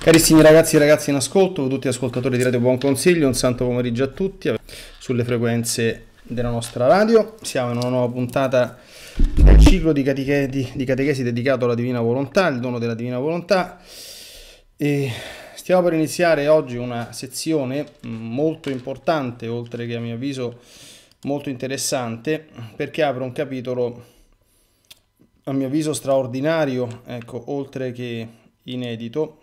Carissimi ragazzi e ragazze in ascolto, tutti ascoltatori di Radio Buon Consiglio, un santo pomeriggio a tutti eh, sulle frequenze della nostra radio. Siamo in una nuova puntata del ciclo di, cateche- di, di catechesi dedicato alla Divina Volontà, il dono della Divina Volontà. E stiamo per iniziare oggi una sezione molto importante, oltre che a mio avviso molto interessante, perché apre un capitolo a mio avviso straordinario, ecco, oltre che inedito,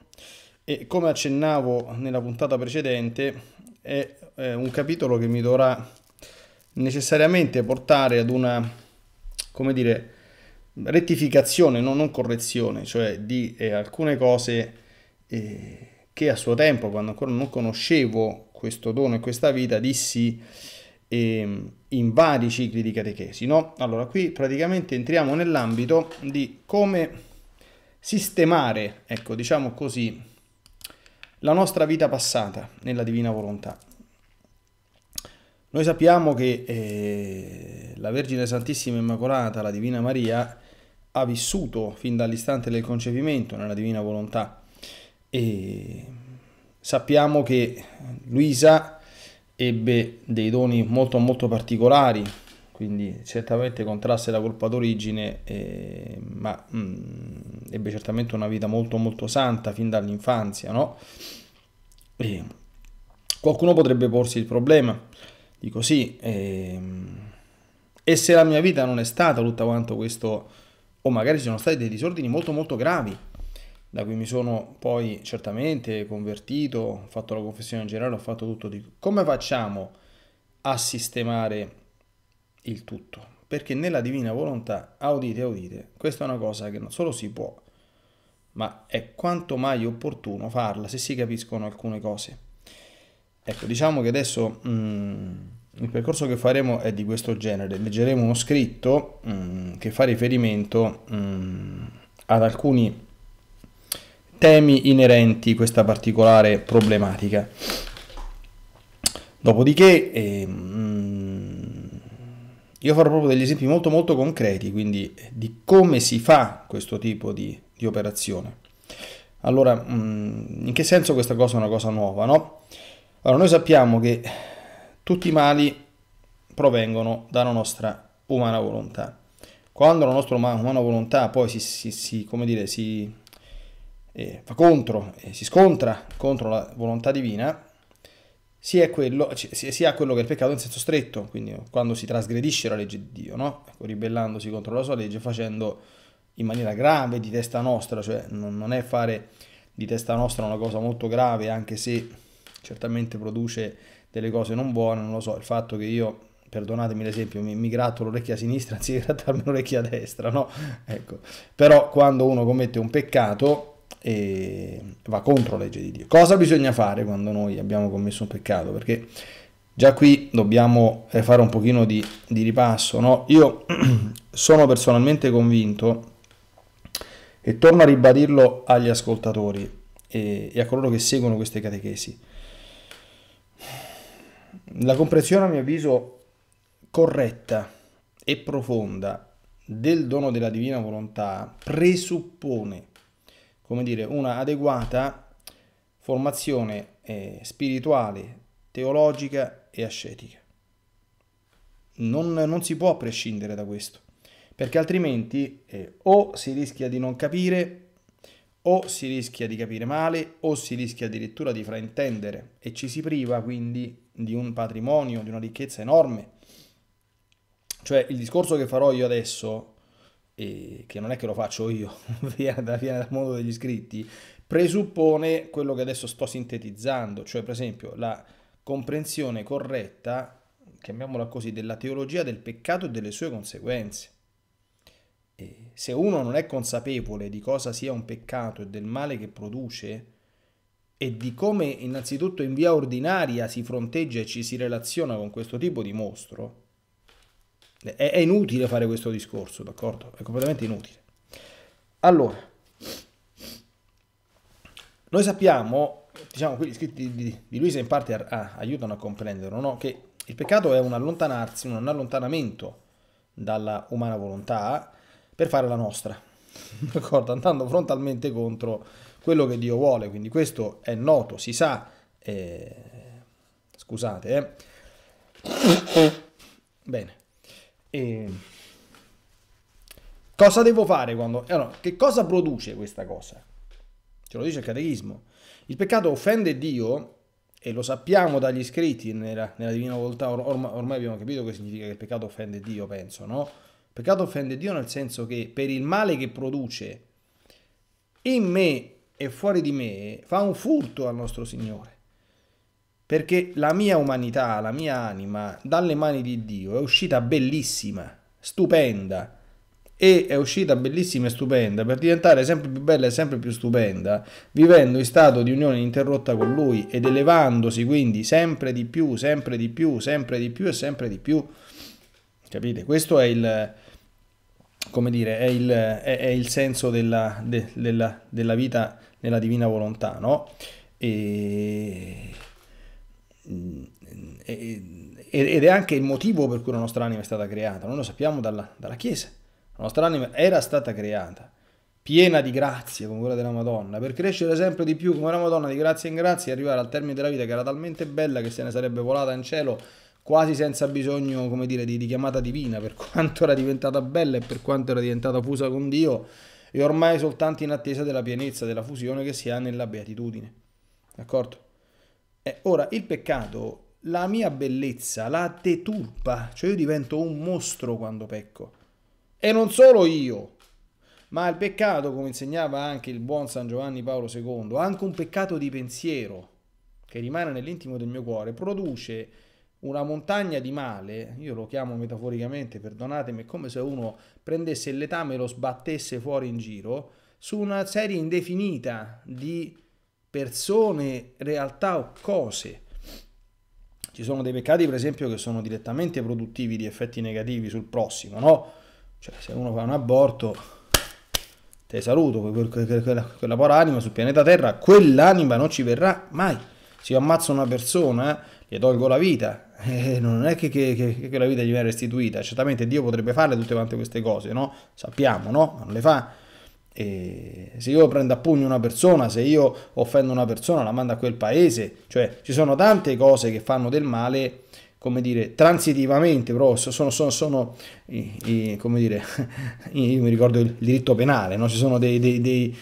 e come accennavo nella puntata precedente è, è eh, un capitolo che mi dovrà necessariamente portare ad una, come dire, rettificazione, no? non correzione, cioè di eh, alcune cose eh, che a suo tempo, quando ancora non conoscevo questo dono e questa vita, dissi eh, in vari cicli di catechesi. No? Allora, qui praticamente entriamo nell'ambito di come sistemare, ecco, diciamo così, la nostra vita passata nella divina volontà. Noi sappiamo che eh, la Vergine Santissima Immacolata, la Divina Maria, ha vissuto fin dall'istante del concepimento nella divina volontà e sappiamo che Luisa ebbe dei doni molto molto particolari quindi certamente contrasse la colpa d'origine, eh, ma mh, mm, ebbe certamente una vita molto molto santa fin dall'infanzia, no? E qualcuno potrebbe porsi il problema, dico sì, eh, e se la mia vita non è stata tutta quanto questo, o magari ci sono stati dei disordini molto molto gravi, da cui mi sono poi certamente convertito, ho fatto la confessione in generale, ho fatto tutto di... Come facciamo a sistemare il tutto, perché nella divina volontà, audite, audite, questa è una cosa che non solo si può, ma è quanto mai opportuno farla se si capiscono alcune cose. Ecco, diciamo che adesso mh, mm, il percorso che faremo è di questo genere. Leggeremo uno scritto mh, mm, che fa riferimento mh, mm, ad alcuni temi inerenti a questa particolare problematica. Dopodiché eh, io farò proprio degli esempi molto molto concreti, quindi eh, di come si fa questo tipo di, di operazione. Allora, mm, in che senso questa cosa è una cosa nuova, no? Allora, noi sappiamo che tutti i mali provengono dalla nostra umana volontà. Quando la nostra umana volontà poi si, si, si come dire, si eh, fa contro, eh, si scontra contro la volontà divina, sia, quello, sia quello che è il peccato in senso stretto, quindi quando si trasgredisce la legge di Dio, no? ecco, ribellandosi contro la sua legge, facendo in maniera grave di testa nostra, cioè non, non è fare di testa nostra una cosa molto grave, anche se certamente produce delle cose non buone, non lo so, il fatto che io, perdonatemi l'esempio, mi, mi gratto l'orecchia sinistra anziché grattarmi l'orecchia destra, no? Ecco, però quando uno commette un peccato e va contro la legge di Dio. Cosa bisogna fare quando noi abbiamo commesso un peccato? Perché già qui dobbiamo eh, fare un pochino di, di ripasso. No? Io sono personalmente convinto, e torno a ribadirlo agli ascoltatori e, e a coloro che seguono queste catechesi, la comprensione a mio avviso corretta e profonda del dono della divina volontà presuppone come dire, una adeguata formazione eh, spirituale, teologica e ascetica. Non, non, si può prescindere da questo, perché altrimenti eh, o si rischia di non capire, o si rischia di capire male, o si rischia addirittura di fraintendere e ci si priva quindi di un patrimonio, di una ricchezza enorme. Cioè il discorso che farò io adesso che non è che lo faccio io, viene dal mondo degli iscritti, presuppone quello che adesso sto sintetizzando, cioè per esempio la comprensione corretta, chiamiamola così, della teologia del peccato e delle sue conseguenze. E se uno non è consapevole di cosa sia un peccato e del male che produce, e di come innanzitutto in via ordinaria si fronteggia e ci si relaziona con questo tipo di mostro, è, è inutile fare questo discorso, d'accordo? È completamente inutile. Allora, noi sappiamo, diciamo, qui gli scritti di, di Luisa in parte a, a, aiutano a comprenderlo, no? che il peccato è un allontanarsi, un allontanamento dalla umana volontà per fare la nostra, d'accordo? Andando frontalmente contro quello che Dio vuole, quindi questo è noto, si sa, eh, scusate, eh. bene. E cosa devo fare quando... Allora, eh, che cosa produce questa cosa? Ce lo dice il catechismo. Il peccato offende Dio e lo sappiamo dagli scritti nella, nella Divina Volontà, or, ormai, ormai abbiamo capito che significa che il peccato offende Dio, penso, no? Il peccato offende Dio nel senso che per il male che produce in me e fuori di me fa un furto al nostro Signore perché la mia umanità, la mia anima, dalle mani di Dio è uscita bellissima, stupenda. E è uscita bellissima e stupenda per diventare sempre più bella e sempre più stupenda, vivendo in stato di unione interrotta con Lui ed elevandosi quindi sempre di più, sempre di più, sempre di più e sempre di più. Capite? Questo è il, come dire, è il, è, è il senso della, de, della, della vita nella divina volontà, no? E Mm, mm, ed è anche il motivo per cui la nostra anima è stata creata, noi lo sappiamo dalla, dalla Chiesa, la nostra anima era stata creata piena di grazie come quella della Madonna, per crescere sempre di più come la Madonna di grazia in grazia e arrivare al termine della vita che era talmente bella che se ne sarebbe volata in cielo quasi senza bisogno, come dire, di, di chiamata divina, per quanto era diventata bella e per quanto era diventata fusa con Dio, e ormai soltanto in attesa della pienezza, della fusione che si ha nella beatitudine. D'accordo? Eh, ora, il peccato, la mia bellezza la deturpa, cioè io divento un mostro quando pecco. E non solo io, ma il peccato, come insegnava anche il buon San Giovanni Paolo II, anche un peccato di pensiero che rimane nell'intimo del mio cuore, produce una montagna di male, io lo chiamo metaforicamente, perdonatemi, è come se uno prendesse il letame e lo sbattesse fuori in giro, su una serie indefinita di persone, realtà o cose. Ci sono dei peccati, per esempio, che sono direttamente produttivi di effetti negativi sul prossimo, no? Cioè, se uno fa un aborto, te saluto, quella, quella povera anima sul pianeta Terra, quell'anima non ci verrà mai. Se io ammazzo una persona, gli eh, tolgo la vita, eh, non è che, che, che, che, la vita gli viene restituita, certamente Dio potrebbe fare tutte quante queste cose, no? Sappiamo, no? Ma non le fa e se io prendo a pugno una persona, se io offendo una persona, la mando a quel paese, cioè ci sono tante cose che fanno del male, come dire, transitivamente, però sono, sono, sono i, i, come dire, io mi ricordo il diritto penale, no? ci sono dei, dei,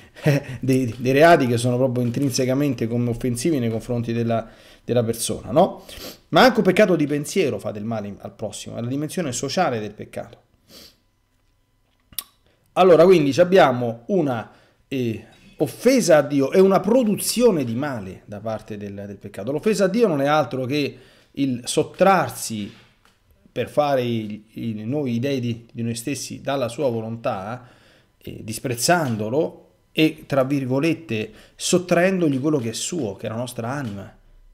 dei, dei, reati che sono proprio intrinsecamente come offensivi nei confronti della, della persona, no? Ma anche un peccato di pensiero fa del male al prossimo, è la dimensione sociale del peccato. Allora, quindi abbiamo una eh, offesa a Dio e una produzione di male da parte del, del peccato. L'offesa a Dio non è altro che il sottrarsi per fare i, il, noi idei di, di, noi stessi dalla sua volontà, eh, disprezzandolo e, tra virgolette, sottraendogli quello che è suo, che è la nostra anima.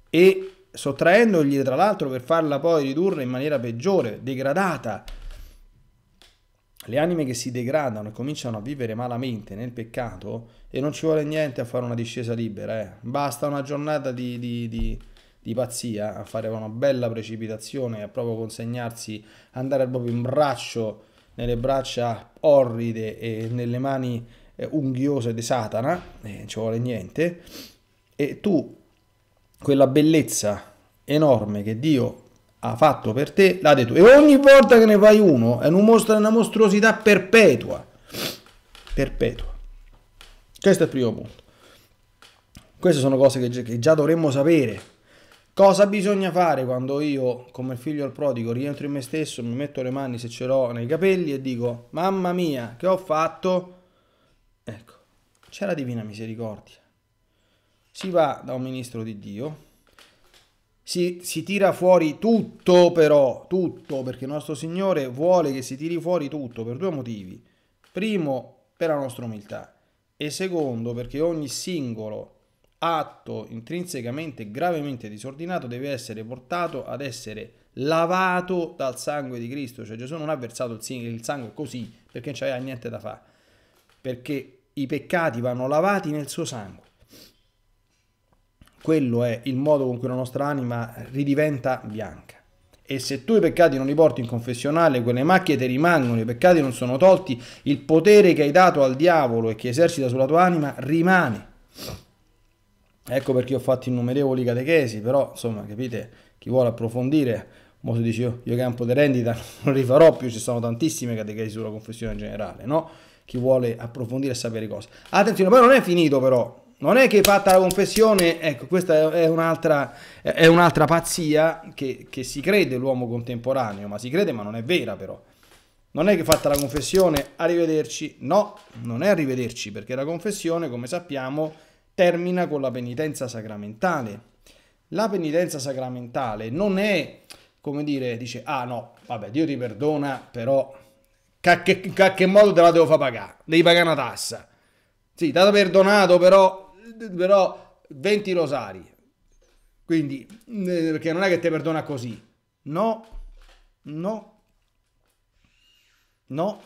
E sottraendogli, tra l'altro, per farla poi ridurre in maniera peggiore, degradata, le anime che si degradano e cominciano a vivere malamente nel peccato, e non ci vuole niente a fare una discesa libera, eh. basta una giornata di, di, di, di, pazzia a fare una bella precipitazione, a proprio consegnarsi, andare proprio in braccio, nelle braccia orride e nelle mani eh, unghiose di Satana, eh, non ci vuole niente, e tu quella bellezza enorme che Dio ha fatto per te, l'ha detto. E ogni volta che ne fai uno è una mostruosità perpetua. Perpetua. Questo è il primo punto. Queste sono cose che, che già dovremmo sapere. Cosa bisogna fare quando io, come figlio al prodigo, rientro in me stesso, mi metto le mani se ce l'ho nei capelli e dico, mamma mia, che ho fatto? Ecco, c'è la divina misericordia. Si va da un ministro di Dio, si, si, tira fuori tutto però, tutto, perché il nostro Signore vuole che si tiri fuori tutto per due motivi. Primo, per la nostra umiltà e secondo, perché ogni singolo atto intrinsecamente gravemente disordinato deve essere portato ad essere lavato dal sangue di Cristo, cioè Gesù non ha versato il sangue così perché non c'aveva niente da fare, perché i peccati vanno lavati nel suo sangue. Quello è il modo con cui la nostra anima ridiventa bianca. E se tu i peccati non li porti in confessionale, quelle macchie ti rimangono, i peccati non sono tolti, il potere che hai dato al diavolo e che esercita sulla tua anima rimane. Ecco perché ho fatto innumerevoli catechesi, però insomma, capite, chi vuole approfondire, mo si dice oh, io, io campo di rendita non rifarò più, ci sono tantissime catechesi sulla confessione generale, no? Chi vuole approfondire e sapere cose. Attenzione, poi non è finito però, non è che fatta la confessione, ecco, questa è un'altra, è un'altra pazzia che, che, si crede l'uomo contemporaneo, ma si crede ma non è vera però. Non è che fatta la confessione, arrivederci, no, non è arrivederci, perché la confessione, come sappiamo, termina con la penitenza sacramentale. La penitenza sacramentale non è, come dire, dice, ah no, vabbè, Dio ti perdona, però, in qualche modo te la devo far pagare, devi pagare una tassa. Sì, ti ha perdonato, però però 20 rosari. Quindi, eh, perché non è che te perdona così. No, no, no.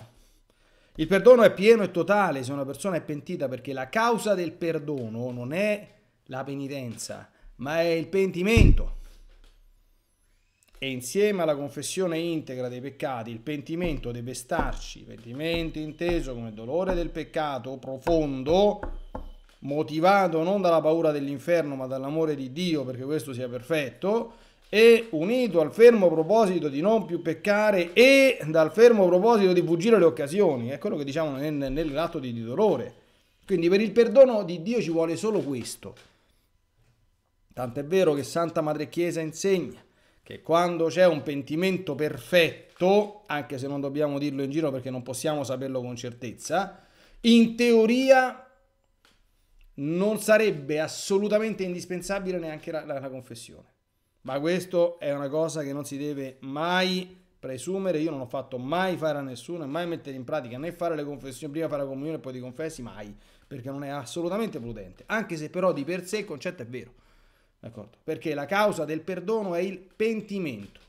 Il perdono è pieno e totale se una persona è pentita perché la causa del perdono non è la penitenza, ma è il pentimento. E insieme alla confessione integra dei peccati, il pentimento deve starci, pentimento inteso come dolore del peccato profondo, motivato non dalla paura dell'inferno ma dall'amore di Dio perché questo sia perfetto e unito al fermo proposito di non più peccare e dal fermo proposito di fuggire le occasioni, è quello che diciamo nel, nell'atto di, di dolore. Quindi per il perdono di Dio ci vuole solo questo. Tant'è vero che Santa Madre Chiesa insegna che quando c'è un pentimento perfetto, anche se non dobbiamo dirlo in giro perché non possiamo saperlo con certezza, in teoria non sarebbe assolutamente indispensabile neanche la, la, la, confessione. Ma questo è una cosa che non si deve mai presumere. Io non ho fatto mai fare a nessuno, mai mettere in pratica né fare le confessioni, prima fare la comunione e poi ti confessi, mai, perché non è assolutamente prudente. Anche se però di per sé il concetto è vero. D'accordo? Perché la causa del perdono è il pentimento.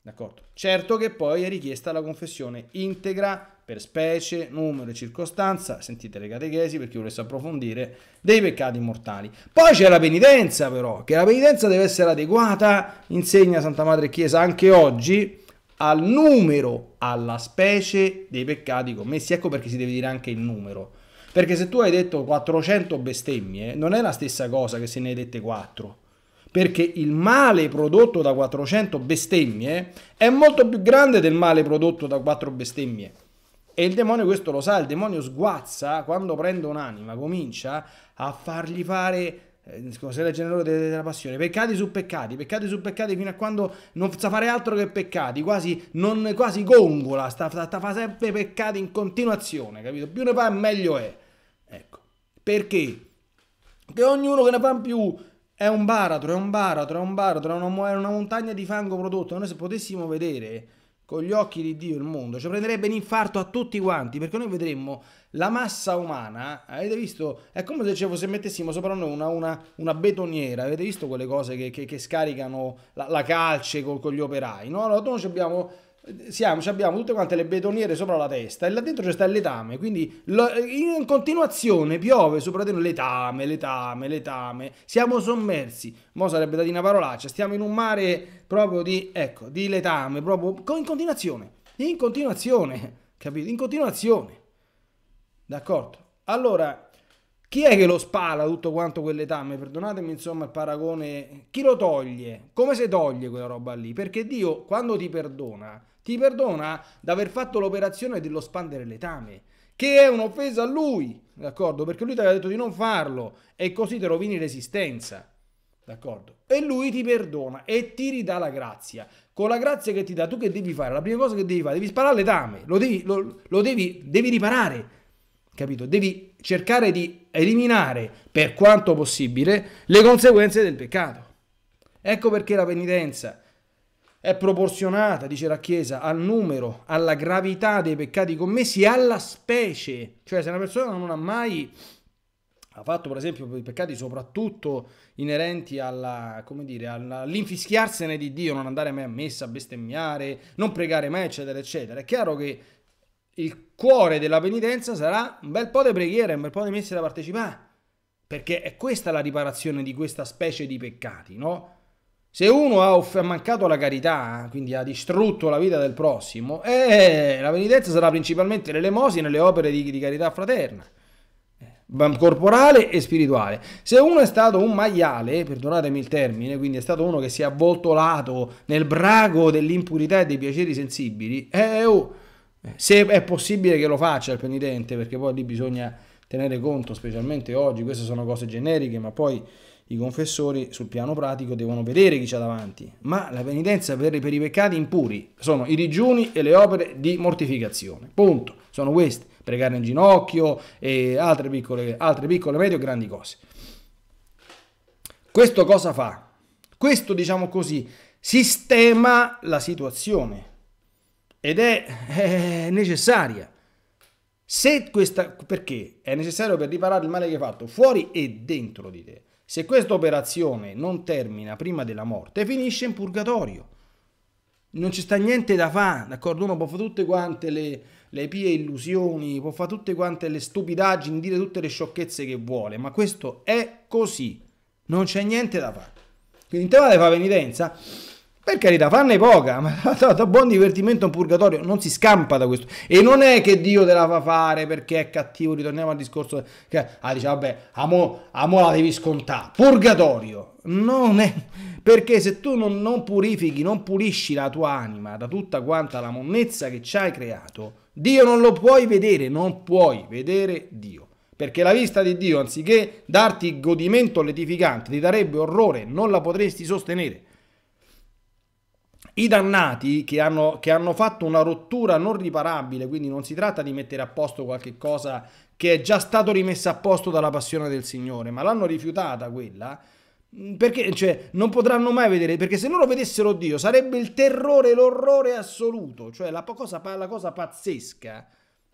D'accordo? Certo che poi è richiesta la confessione integra per specie, numero e circostanza, sentite le catechesi perché chi volesse approfondire, dei peccati mortali. Poi c'è la penitenza però, che la penitenza deve essere adeguata, insegna Santa Madre Chiesa anche oggi, al numero, alla specie dei peccati commessi. Ecco perché si deve dire anche il numero. Perché se tu hai detto 400 bestemmie, non è la stessa cosa che se ne hai dette 4 perché il male prodotto da 400 bestemmie è molto più grande del male prodotto da 4 bestemmie. E il demonio questo lo sa, il demonio sguazza quando prende un'anima, comincia a fargli fare eh, se la generosa della passione, peccati su peccati, peccati su peccati fino a quando non sa fare altro che peccati, quasi, non, quasi gongola, sta, sta, sta, fa sempre peccati in continuazione, capito? Più ne fa meglio è. Ecco, perché? Che ognuno che ne fa più è un baratro, è un baratro, è un baratro, è una, è una montagna di fango prodotto, noi se potessimo vedere con gli occhi di Dio il mondo, ci cioè prenderebbe un infarto a tutti quanti, perché noi vedremmo la massa umana, avete visto? È come se, dicevo, se mettessimo sopra noi una, una, una betoniera, avete visto quelle cose che, che, che scaricano la, la calce con, con gli operai, no? Allora noi abbiamo siamo, abbiamo tutte quante le betoniere sopra la testa e là dentro c'è sta il letame, quindi in continuazione piove sopra di noi letame, letame, letame, siamo sommersi, mo sarebbe da dire una parolaccia, stiamo in un mare proprio di, ecco, di letame, proprio in continuazione, in continuazione, capito? In continuazione, d'accordo? Allora, chi è che lo spala tutto quanto quel letame? Perdonatemi insomma il paragone, chi lo toglie? Come si toglie quella roba lì? Perché Dio quando ti perdona ti perdona d'aver fatto l'operazione dello spandere letame, che è un'offesa a lui, d'accordo? Perché lui ti aveva detto di non farlo e così te rovini l'esistenza. D'accordo? E lui ti perdona e ti ridà la grazia. Con la grazia che ti dà, tu che devi fare? La prima cosa che devi fare, devi sparare letame, lo devi, lo, lo devi, devi riparare, capito? Devi cercare di eliminare per quanto possibile le conseguenze del peccato. Ecco perché la penitenza è proporzionata, dice la Chiesa, al numero, alla gravità dei peccati commessi e alla specie. Cioè se una persona non ha mai ha fatto per esempio i peccati soprattutto inerenti alla, dire, all'infischiarsene di Dio, non andare mai a messa, bestemmiare, non pregare mai, eccetera, eccetera. È chiaro che il cuore della penitenza sarà un bel po' di preghiera, un bel po' di messe da partecipare, perché è questa la riparazione di questa specie di peccati, no? Se uno ha mancato la carità, quindi ha distrutto la vita del prossimo, eh, la penitenza sarà principalmente l'elemosina e le opere di, di carità fraterna eh, corporale e spirituale. Se uno è stato un maiale, perdonatemi il termine, quindi è stato uno che si è avvoltolato nel brago dell'impurità e dei piaceri sensibili, eh, oh, eh, se è possibile che lo faccia il penitente, perché poi lì bisogna tenere conto, specialmente oggi, queste sono cose generiche, ma poi i confessori sul piano pratico devono vedere chi c'è davanti, ma la penitenza per, per i peccati impuri sono i digiuni e le opere di mortificazione. Punto. Sono queste, pregare in ginocchio e altre piccole, altre piccole medie o grandi cose. Questo cosa fa? Questo, diciamo così, sistema la situazione ed è, è necessaria. Se questa, perché? È necessario per riparare il male che hai fatto fuori e dentro di te. Se questa operazione non termina prima della morte, finisce in purgatorio. Non ci sta niente da fare, d'accordo? Uno può fare tutte quante le, le pie illusioni, può fare tutte quante le stupidaggini, dire tutte le sciocchezze che vuole, ma questo è così. Non c'è niente da fare. Quindi in tema di favenidenza, per carità, farne poca, ma da buon divertimento un purgatorio non si scampa da questo. E non è che Dio te la fa fare perché è cattivo, ritorniamo al discorso che ah, dice vabbè, amo, amo la devi scontare. Purgatorio non è perché se tu non, non purifichi, non pulisci la tua anima da tutta quanta la monnezza che ci hai creato, Dio non lo puoi vedere, non puoi vedere Dio. Perché la vista di Dio, anziché darti godimento letificante, ti darebbe orrore, non la potresti sostenere. I dannati che hanno, che hanno fatto una rottura non riparabile, quindi non si tratta di mettere a posto qualche cosa che è già stato rimesso a posto dalla passione del Signore, ma l'hanno rifiutata quella, mm, perché cioè, non potranno mai vedere, perché se loro vedessero Dio sarebbe il terrore, l'orrore assoluto, cioè la cosa, la cosa pazzesca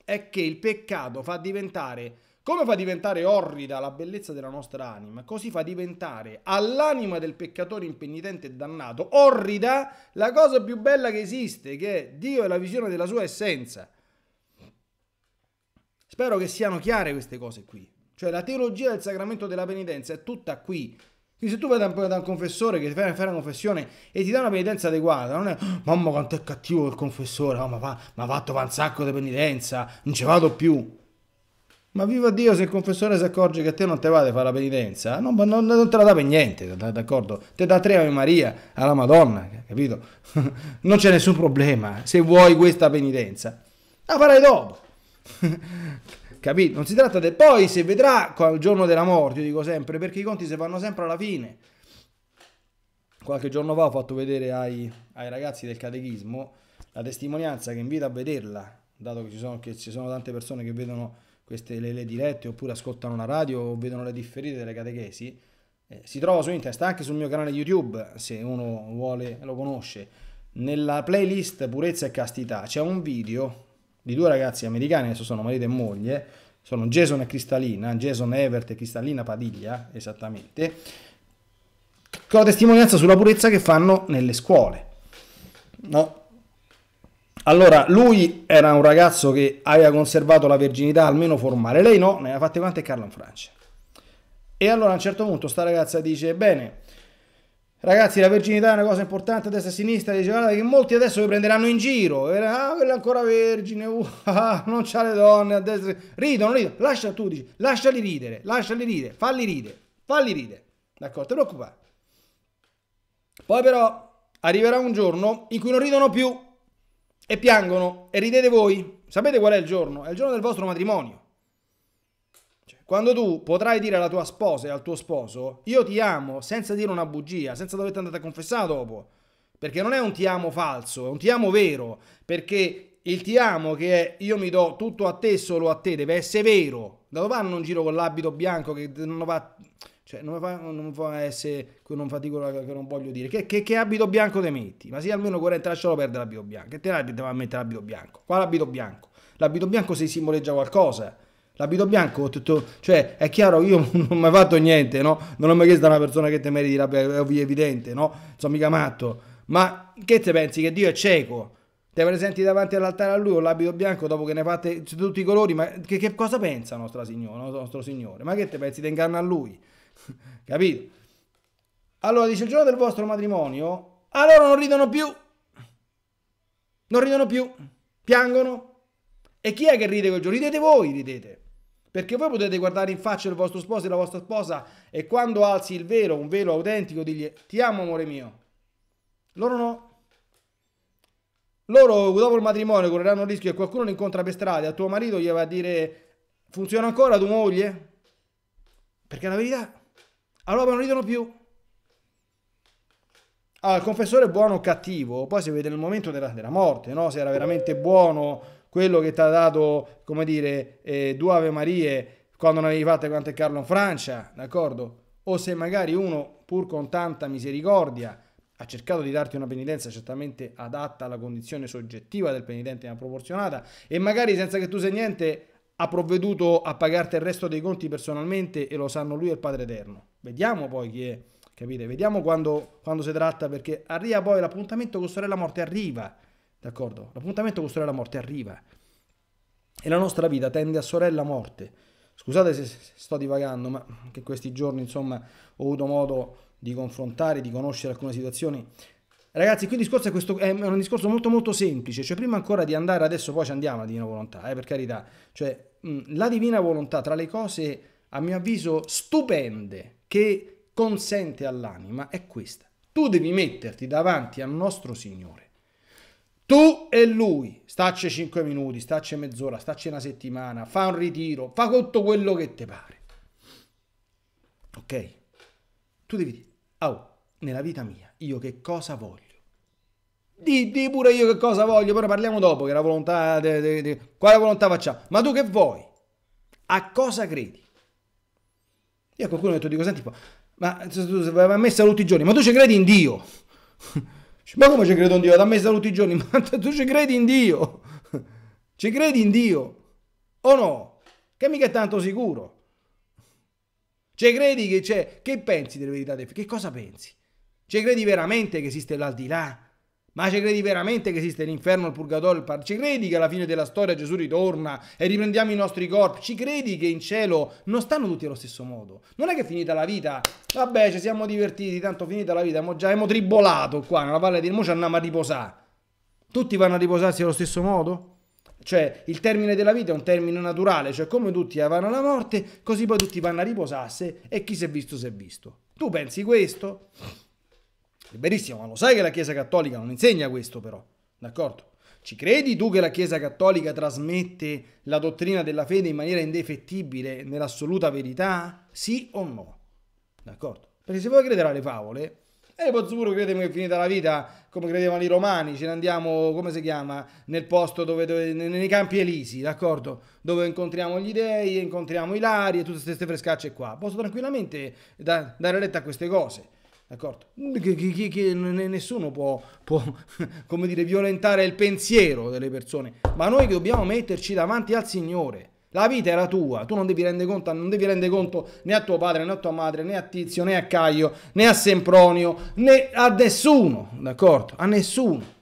è che il peccato fa diventare come fa a diventare orrida la bellezza della nostra anima, così fa diventare all'anima del peccatore impenitente e dannato orrida la cosa più bella che esiste, che è Dio e la visione della sua essenza. Spero che siano chiare queste cose qui. Cioè la teologia del sacramento della penitenza è tutta qui. Quindi se tu vai da un, da un confessore che ti fai fare una confessione e ti dà una penitenza adeguata, non è mamma quanto è cattivo il confessore, oh, ma, va, ma fatto un sacco di penitenza, non ci vado più. Ma viva Dio, se il confessore si accorge che a te non te va di fare la penitenza, non, non, non te la dà per niente, d'accordo? Te dà tre Ave Maria alla Madonna, capito? non c'è nessun problema se vuoi questa penitenza. La farai dopo. capito? Non si tratta di... poi se vedrà il giorno della morte, io dico sempre, perché i conti si fanno sempre alla fine. Qualche giorno fa ho fatto vedere ai, ai ragazzi del catechismo la testimonianza che invita a vederla, dato che ci sono, che ci sono tante persone che vedono queste le, le, dirette oppure ascoltano la radio o vedono le differite delle catechesi, eh, si trova su internet, sta anche sul mio canale YouTube, se uno vuole lo conosce. Nella playlist Purezza e Castità c'è un video di due ragazzi americani, adesso sono marito e moglie, sono Jason e Cristallina, Jason Evert e Cristallina Padiglia, esattamente, con la testimonianza sulla purezza che fanno nelle scuole. No, allora, lui era un ragazzo che aveva conservato la verginità almeno formale, lei no, ne aveva fatte quante Carlo in Francia. E allora a un certo punto sta ragazza dice, bene, ragazzi la verginità è una cosa importante, a destra e a sinistra, dice, guarda che molti adesso vi prenderanno in giro, ah, quella è ancora vergine, uh, ah, non c'ha le donne, a destra, ridono, ridono, lascia tu, dici, lasciali ridere, lasciali ridere, falli ridere, falli ridere, d'accordo, ti preoccupare. Poi però arriverà un giorno in cui non ridono più, e piangono e ridete voi, sapete qual è il giorno? È il giorno del vostro matrimonio. Cioè, quando tu potrai dire alla tua sposa e al tuo sposo, io ti amo, senza dire una bugia, senza doverti andare a confessare dopo, perché non è un ti amo falso, è un ti amo vero, perché il ti amo che è io mi do tutto a te solo a te deve essere vero. Da dove vanno un giro con l'abito bianco che non va cioè, non va, non va essere, non va dico che non voglio dire. Che, che, che abito bianco te metti? Ma sì, almeno corrente, lascialo perdere l'abito bianco. Che te l'abito va a mettere l'abito bianco? Qua abito bianco. L'abito bianco si simboleggia qualcosa. L'abito bianco, tutto, cioè, è chiaro, io non mi ho fatto niente, no? Non ho mai chiesto a una persona che te meriti l'abito, è evidente, no? Sono mica matto. Ma che te pensi che Dio è cieco? Te presenti davanti all'altare a lui con l'abito bianco dopo che ne fate tutti i colori, ma che, che cosa pensa nostra signora, nostro signore? Ma che te pensi? ti inganna a lui? Capito? Allora dice il giorno del vostro matrimonio, allora non ridono più. Non ridono più. Piangono. E chi è che ride quel giorno? Ridete voi, ridete. Perché voi potete guardare in faccia il vostro sposo e la vostra sposa e quando alzi il velo, un velo autentico, digli ti amo amore mio. Loro no. Loro dopo il matrimonio correranno il rischio che qualcuno li incontra per strada, tuo marito gli va a dire funziona ancora tua moglie? Perché la verità allora non ridono più. Allora, ah, il confessore buono o cattivo, poi si vede nel momento della, della morte, no? se era veramente buono quello che ti ha dato, come dire, eh, due Ave Marie quando non avevi fatto quanto è Carlo in Francia, d'accordo? O se magari uno, pur con tanta misericordia, ha cercato di darti una penitenza certamente adatta alla condizione soggettiva del penitente ma proporzionata e magari senza che tu sei niente ha provveduto a pagarti il resto dei conti personalmente e lo sanno lui e il Padre Eterno. Vediamo poi chi è, capite? Vediamo quando, quando si tratta, perché arriva poi l'appuntamento con Sorella Morte, arriva, d'accordo? L'appuntamento con Sorella Morte arriva. E la nostra vita tende a Sorella Morte. Scusate se sto divagando, ma che questi giorni, insomma, ho avuto modo di confrontare, di conoscere alcune situazioni Ragazzi, qui il discorso è, questo, è, un discorso molto molto semplice, cioè prima ancora di andare, adesso poi ci andiamo alla divina volontà, eh, per carità, cioè mh, la divina volontà tra le cose, a mio avviso, stupende, che consente all'anima è questa. Tu devi metterti davanti al nostro Signore. Tu e lui, stacci 5 minuti, stacci mezz'ora, stacci una settimana, fa un ritiro, fa tutto quello che ti pare. Ok? Tu devi dire, oh, nella vita mia, io che cosa voglio? Di, di pure io che cosa voglio, però parliamo dopo, che la volontà, de, de, de, quale volontà facciamo? Ma tu che vuoi? A cosa credi? Io a qualcuno ho detto, dico, senti ma a me sa tutti i giorni, ma tu ci credi in Dio? ma come ci credo in Dio? Da me sa tutti i giorni, ma tu ci credi in Dio? Ci credi in Dio? O no? Che mica è tanto sicuro. Ci credi che c'è? Che pensi delle verità? Che cosa pensi? Ci credi veramente che esiste l'aldilà? Ma ci credi veramente che esiste l'inferno, il purgatorio, il paradiso? Ci credi che alla fine della storia Gesù ritorna e riprendiamo i nostri corpi? Ci credi che in cielo non stanno tutti allo stesso modo? Non è che è finita la vita, vabbè ci siamo divertiti, tanto finita la vita, mo già abbiamo tribolato qua nella valle di mo ci andiamo a riposare. Tutti vanno a riposarsi allo stesso modo? Cioè, il termine della vita è un termine naturale, cioè come tutti vanno alla morte, così poi tutti vanno a riposarsi e chi si è visto si è visto. Tu pensi questo? Liberissimo, ma lo sai che la Chiesa Cattolica non insegna questo però, d'accordo? Ci credi tu che la Chiesa Cattolica trasmette la dottrina della fede in maniera indefettibile, nell'assoluta verità? Sì o no? D'accordo? Perché se voi credere alle favole, e poi sicuro credemo che è finita la vita come credevano i romani, ce ne andiamo, come si chiama, nel posto dove, dove nei campi elisi, d'accordo? Dove incontriamo gli dei, incontriamo i lari e tutte queste frescacce qua. Posso tranquillamente da, dare retta a queste cose d'accordo? Che, che, che nessuno può, può, come dire, violentare il pensiero delle persone, ma noi dobbiamo metterci davanti al Signore. La vita era tua, tu non devi rendere conto, non devi rendere conto né a tuo padre, né a tua madre, né a Tizio, né a Caio, né a Sempronio, né a nessuno, d'accordo? A nessuno.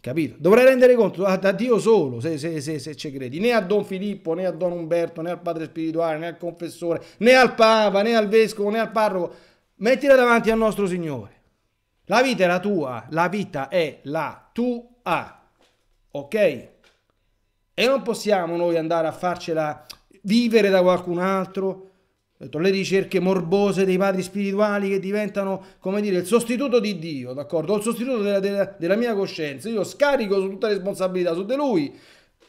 Capito? Dovrai rendere conto a, a Dio solo se, se, se, se, ci credi, né a Don Filippo, né a Don Umberto, né al padre spirituale, né al confessore, né al Papa, né al vescovo, né al parroco mettila davanti al nostro Signore. La vita è la tua, la vita è la tua, ok? E non possiamo noi andare a farcela vivere da qualcun altro, le ricerche morbose dei padri spirituali che diventano, come dire, il sostituto di Dio, d'accordo? O il sostituto della, della, della, mia coscienza. Io scarico su tutta la responsabilità su di lui.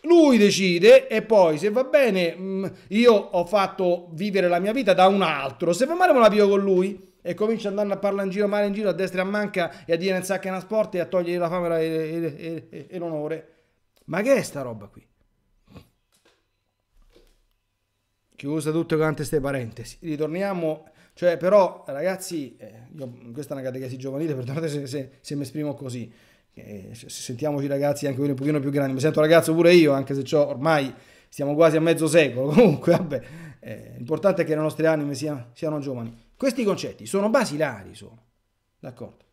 Lui decide e poi, se va bene, mm, io ho fatto vivere la mia vita da un altro. Se va male, me la pio con lui e comincia ad andare a parlare in giro male in giro a destra e a manca e a dire non una sport e a togliere la fama e, e, e l'onore ma che è sta roba qui chiusa tutte quante queste parentesi ritorniamo cioè però ragazzi eh, io, questa è una catechesi giovanile perdonate se, se, se mi esprimo così eh, sentiamoci ragazzi anche un pochino più grandi mi sento ragazzo pure io anche se ho ormai siamo quasi a mezzo secolo comunque vabbè eh, l'importante è che le nostre anime siano, siano giovani questi concetti sono basilari, sono. D'accordo?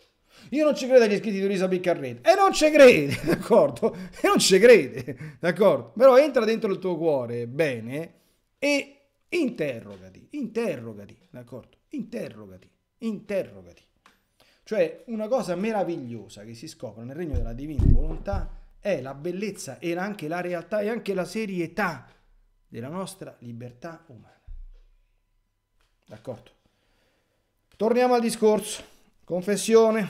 Io non ci credo agli iscritti di Elizabeth Carrete. E non ci crede, d'accordo? E non ci crede, d'accordo? Però entra dentro il tuo cuore, bene, e interrogati, interrogati, d'accordo? Interrogati, interrogati. Cioè, una cosa meravigliosa che si scopre nel regno della divina volontà è la bellezza e anche la realtà e anche la serietà della nostra libertà umana. D'accordo? Torniamo al discorso. Confessione,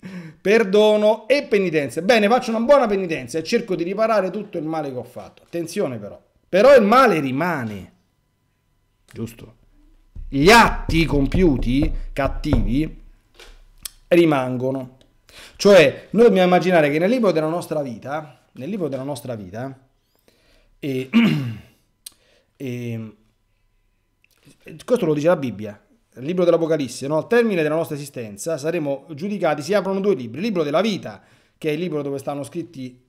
perdono e penitenza. Bene, faccio una buona penitenza e cerco di riparare tutto il male che ho fatto. Attenzione però. Però il male rimane. Giusto? Gli atti compiuti, cattivi, rimangono. Cioè, noi dobbiamo immaginare che nel libro della nostra vita, nel libro della nostra vita, e, e, questo lo dice la Bibbia, il libro dell'Apocalisse, no? al termine della nostra esistenza saremo giudicati, si aprono due libri, il libro della vita, che è il libro dove stanno scritti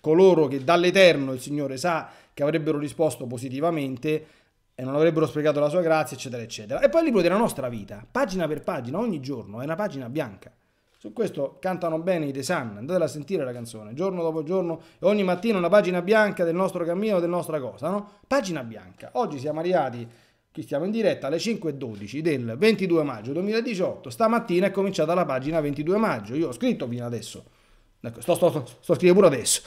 coloro che dall'Eterno il Signore sa che avrebbero risposto positivamente e non avrebbero sprecato la sua grazia, eccetera, eccetera. E poi il libro della nostra vita, pagina per pagina, ogni giorno, è una pagina bianca. Su questo cantano bene i The Sun, andatela a sentire la canzone, giorno dopo giorno, e ogni mattina una pagina bianca del nostro cammino, della nostra cosa, no? Pagina bianca. Oggi siamo arrivati Qui stiamo in diretta alle 5.12 del 22 maggio 2018. Stamattina è cominciata la pagina 22 maggio. Io ho scritto fino adesso. Ecco, sto, sto, sto, scrivendo pure adesso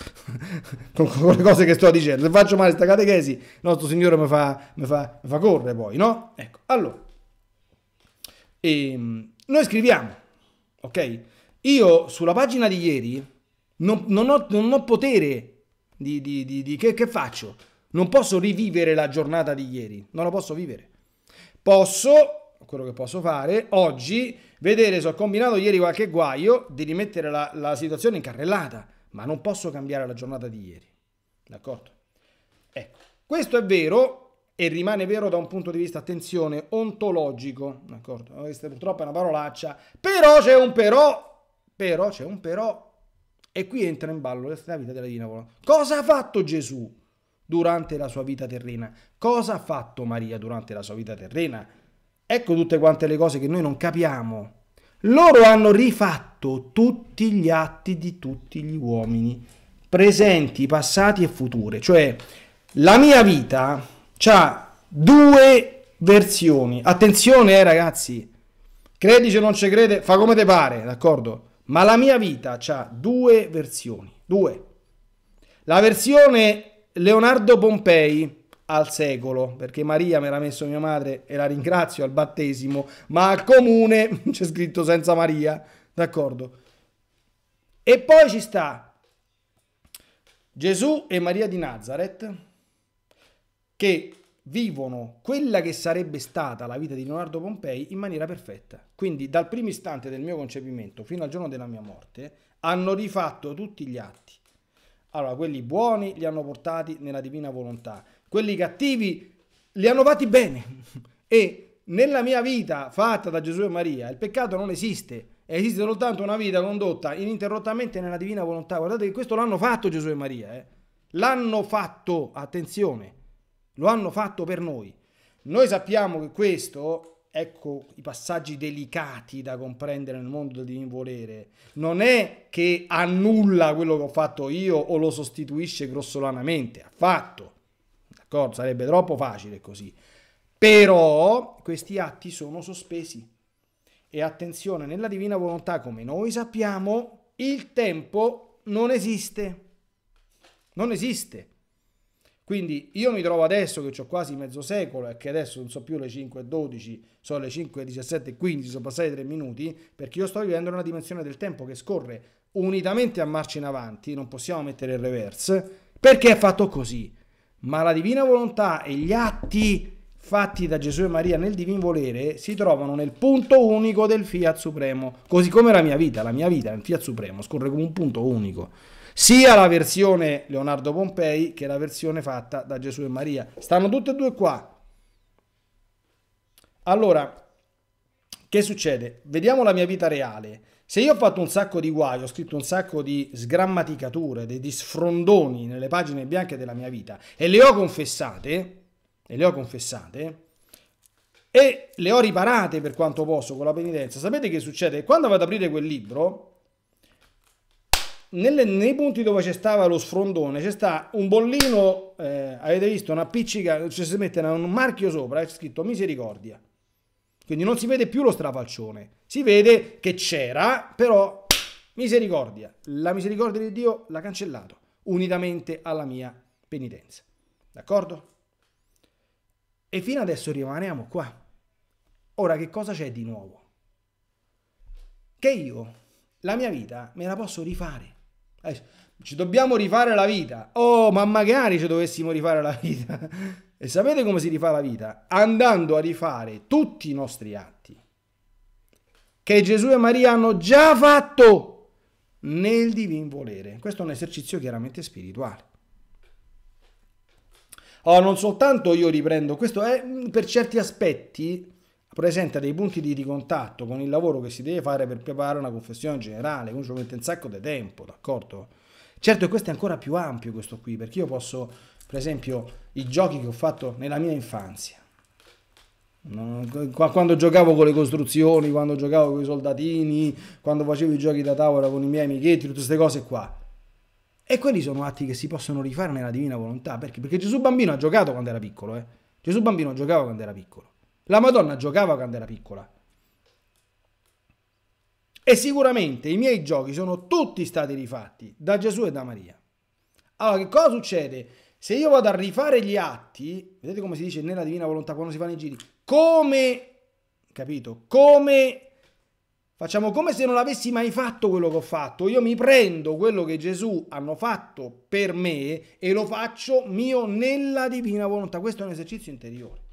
con, con, le cose che sto dicendo. Se faccio male sta catechesi, il nostro Signore mi fa, mi fa, mi fa correre poi, no? Ecco, allora. Ehm, noi scriviamo, ok? Io sulla pagina di ieri non, non, ho, non ho, potere di, di, di, di che, che faccio? Non posso rivivere la giornata di ieri, non la posso vivere. Posso, quello che posso fare, oggi vedere se ho combinato ieri qualche guaio, di rimettere la, la situazione in carrellata, ma non posso cambiare la giornata di ieri. D'accordo? Ecco, questo è vero e rimane vero da un punto di vista, attenzione, ontologico, d'accordo? Questa purtroppo è una parolaccia, però c'è un però, però c'è un però, e qui entra in ballo la vita della Dinamola. Cosa ha fatto Gesù? durante la sua vita terrena. Cosa ha fatto Maria durante la sua vita terrena? Ecco tutte quante le cose che noi non capiamo. Loro hanno rifatto tutti gli atti di tutti gli uomini, presenti, passati e future. Cioè, la mia vita ha due versioni. Attenzione, eh, ragazzi. Credi o non ci crede, fa come te pare, d'accordo? Ma la mia vita ha due versioni. Due. La versione Leonardo Pompei al secolo, perché Maria me l'ha messo mia madre e la ringrazio al battesimo, ma al comune c'è scritto senza Maria, d'accordo? E poi ci sta Gesù e Maria di Nazareth che vivono quella che sarebbe stata la vita di Leonardo Pompei in maniera perfetta. Quindi dal primo istante del mio concepimento fino al giorno della mia morte hanno rifatto tutti gli atti allora, quelli buoni li hanno portati nella divina volontà, quelli cattivi li hanno fatti bene. E nella mia vita fatta da Gesù e Maria, il peccato non esiste. Esiste soltanto una vita condotta ininterrottamente nella divina volontà. Guardate che questo l'hanno fatto Gesù e Maria. Eh. L'hanno fatto, attenzione, lo hanno fatto per noi. Noi sappiamo che questo ecco i passaggi delicati da comprendere nel mondo del divin volere. Non è che annulla quello che ho fatto io o lo sostituisce grossolanamente, affatto. D'accordo? Sarebbe troppo facile così. Però questi atti sono sospesi. E attenzione, nella divina volontà, come noi sappiamo, il tempo non esiste. Non esiste. Quindi io mi trovo adesso che ho quasi mezzo secolo e che adesso non so più le 5.12, sono le 5.17.15, sono passati tre minuti, perché io sto vivendo una dimensione del tempo che scorre unitamente a marcia in avanti, non possiamo mettere il reverse, perché è fatto così. Ma la divina volontà e gli atti fatti da Gesù e Maria nel divin volere si trovano nel punto unico del Fiat Supremo, così come la mia vita, la mia vita è nel Fiat Supremo scorre come un punto unico sia la versione Leonardo Pompei che la versione fatta da Gesù e Maria. Stanno tutte e due qua. Allora, che succede? Vediamo la mia vita reale. Se io ho fatto un sacco di guai, ho scritto un sacco di sgrammaticature, di sfrondoni nelle pagine bianche della mia vita e le ho confessate, e le ho confessate, e le ho riparate per quanto posso con la penitenza, sapete che succede? Quando vado ad aprire quel libro, nelle, nei punti dove c'è stava lo sfrondone c'è sta un bollino, eh, avete visto, una piccica cioè si mette un marchio sopra, c'è scritto misericordia. Quindi non si vede più lo strafalcione, si vede che c'era, però misericordia. La misericordia di Dio l'ha cancellato, unitamente alla mia penitenza. D'accordo? E fino adesso rimaniamo qua. Ora che cosa c'è di nuovo? Che io la mia vita me la posso rifare. Eh, ci dobbiamo rifare la vita. Oh, ma magari ci dovessimo rifare la vita. e sapete come si rifà la vita? Andando a rifare tutti i nostri atti che Gesù e Maria hanno già fatto nel divin volere. Questo è un esercizio chiaramente spirituale. Oh, non soltanto io riprendo, questo è mm, per certi aspetti presenta dei punti di ricontatto con il lavoro che si deve fare per preparare una confessione generale, quindi ci mette un sacco di tempo, d'accordo? Certo, questo è ancora più ampio questo qui, perché io posso, per esempio, i giochi che ho fatto nella mia infanzia, quando giocavo con le costruzioni, quando giocavo con i soldatini, quando facevo i giochi da tavola con i miei amichetti, tutte queste cose qua. E quelli sono atti che si possono rifare nella divina volontà, perché? Perché Gesù bambino ha giocato quando era piccolo, eh? Gesù bambino giocava quando era piccolo. La Madonna giocava quando era piccola. E sicuramente i miei giochi sono tutti stati rifatti da Gesù e da Maria. Allora, che cosa succede? Se io vado a rifare gli atti, vedete come si dice nella divina volontà quando si fanno i giri, come, capito? Come, facciamo come se non avessi mai fatto quello che ho fatto. Io mi prendo quello che Gesù hanno fatto per me e lo faccio mio nella divina volontà. Questo è un esercizio interiore.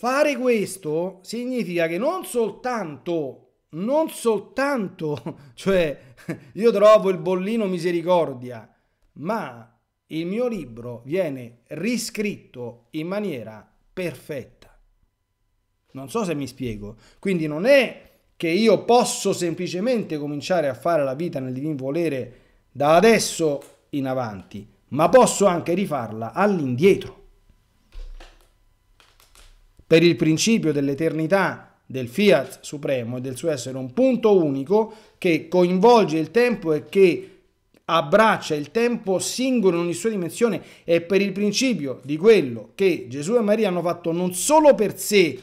Fare questo significa che non soltanto, non soltanto, cioè io trovo il bollino misericordia, ma il mio libro viene riscritto in maniera perfetta. Non so se mi spiego. Quindi non è che io posso semplicemente cominciare a fare la vita nel divin volere da adesso in avanti, ma posso anche rifarla all'indietro per il principio dell'eternità del fiat supremo e del suo essere un punto unico che coinvolge il tempo e che abbraccia il tempo singolo in ogni sua dimensione e per il principio di quello che Gesù e Maria hanno fatto non solo per sé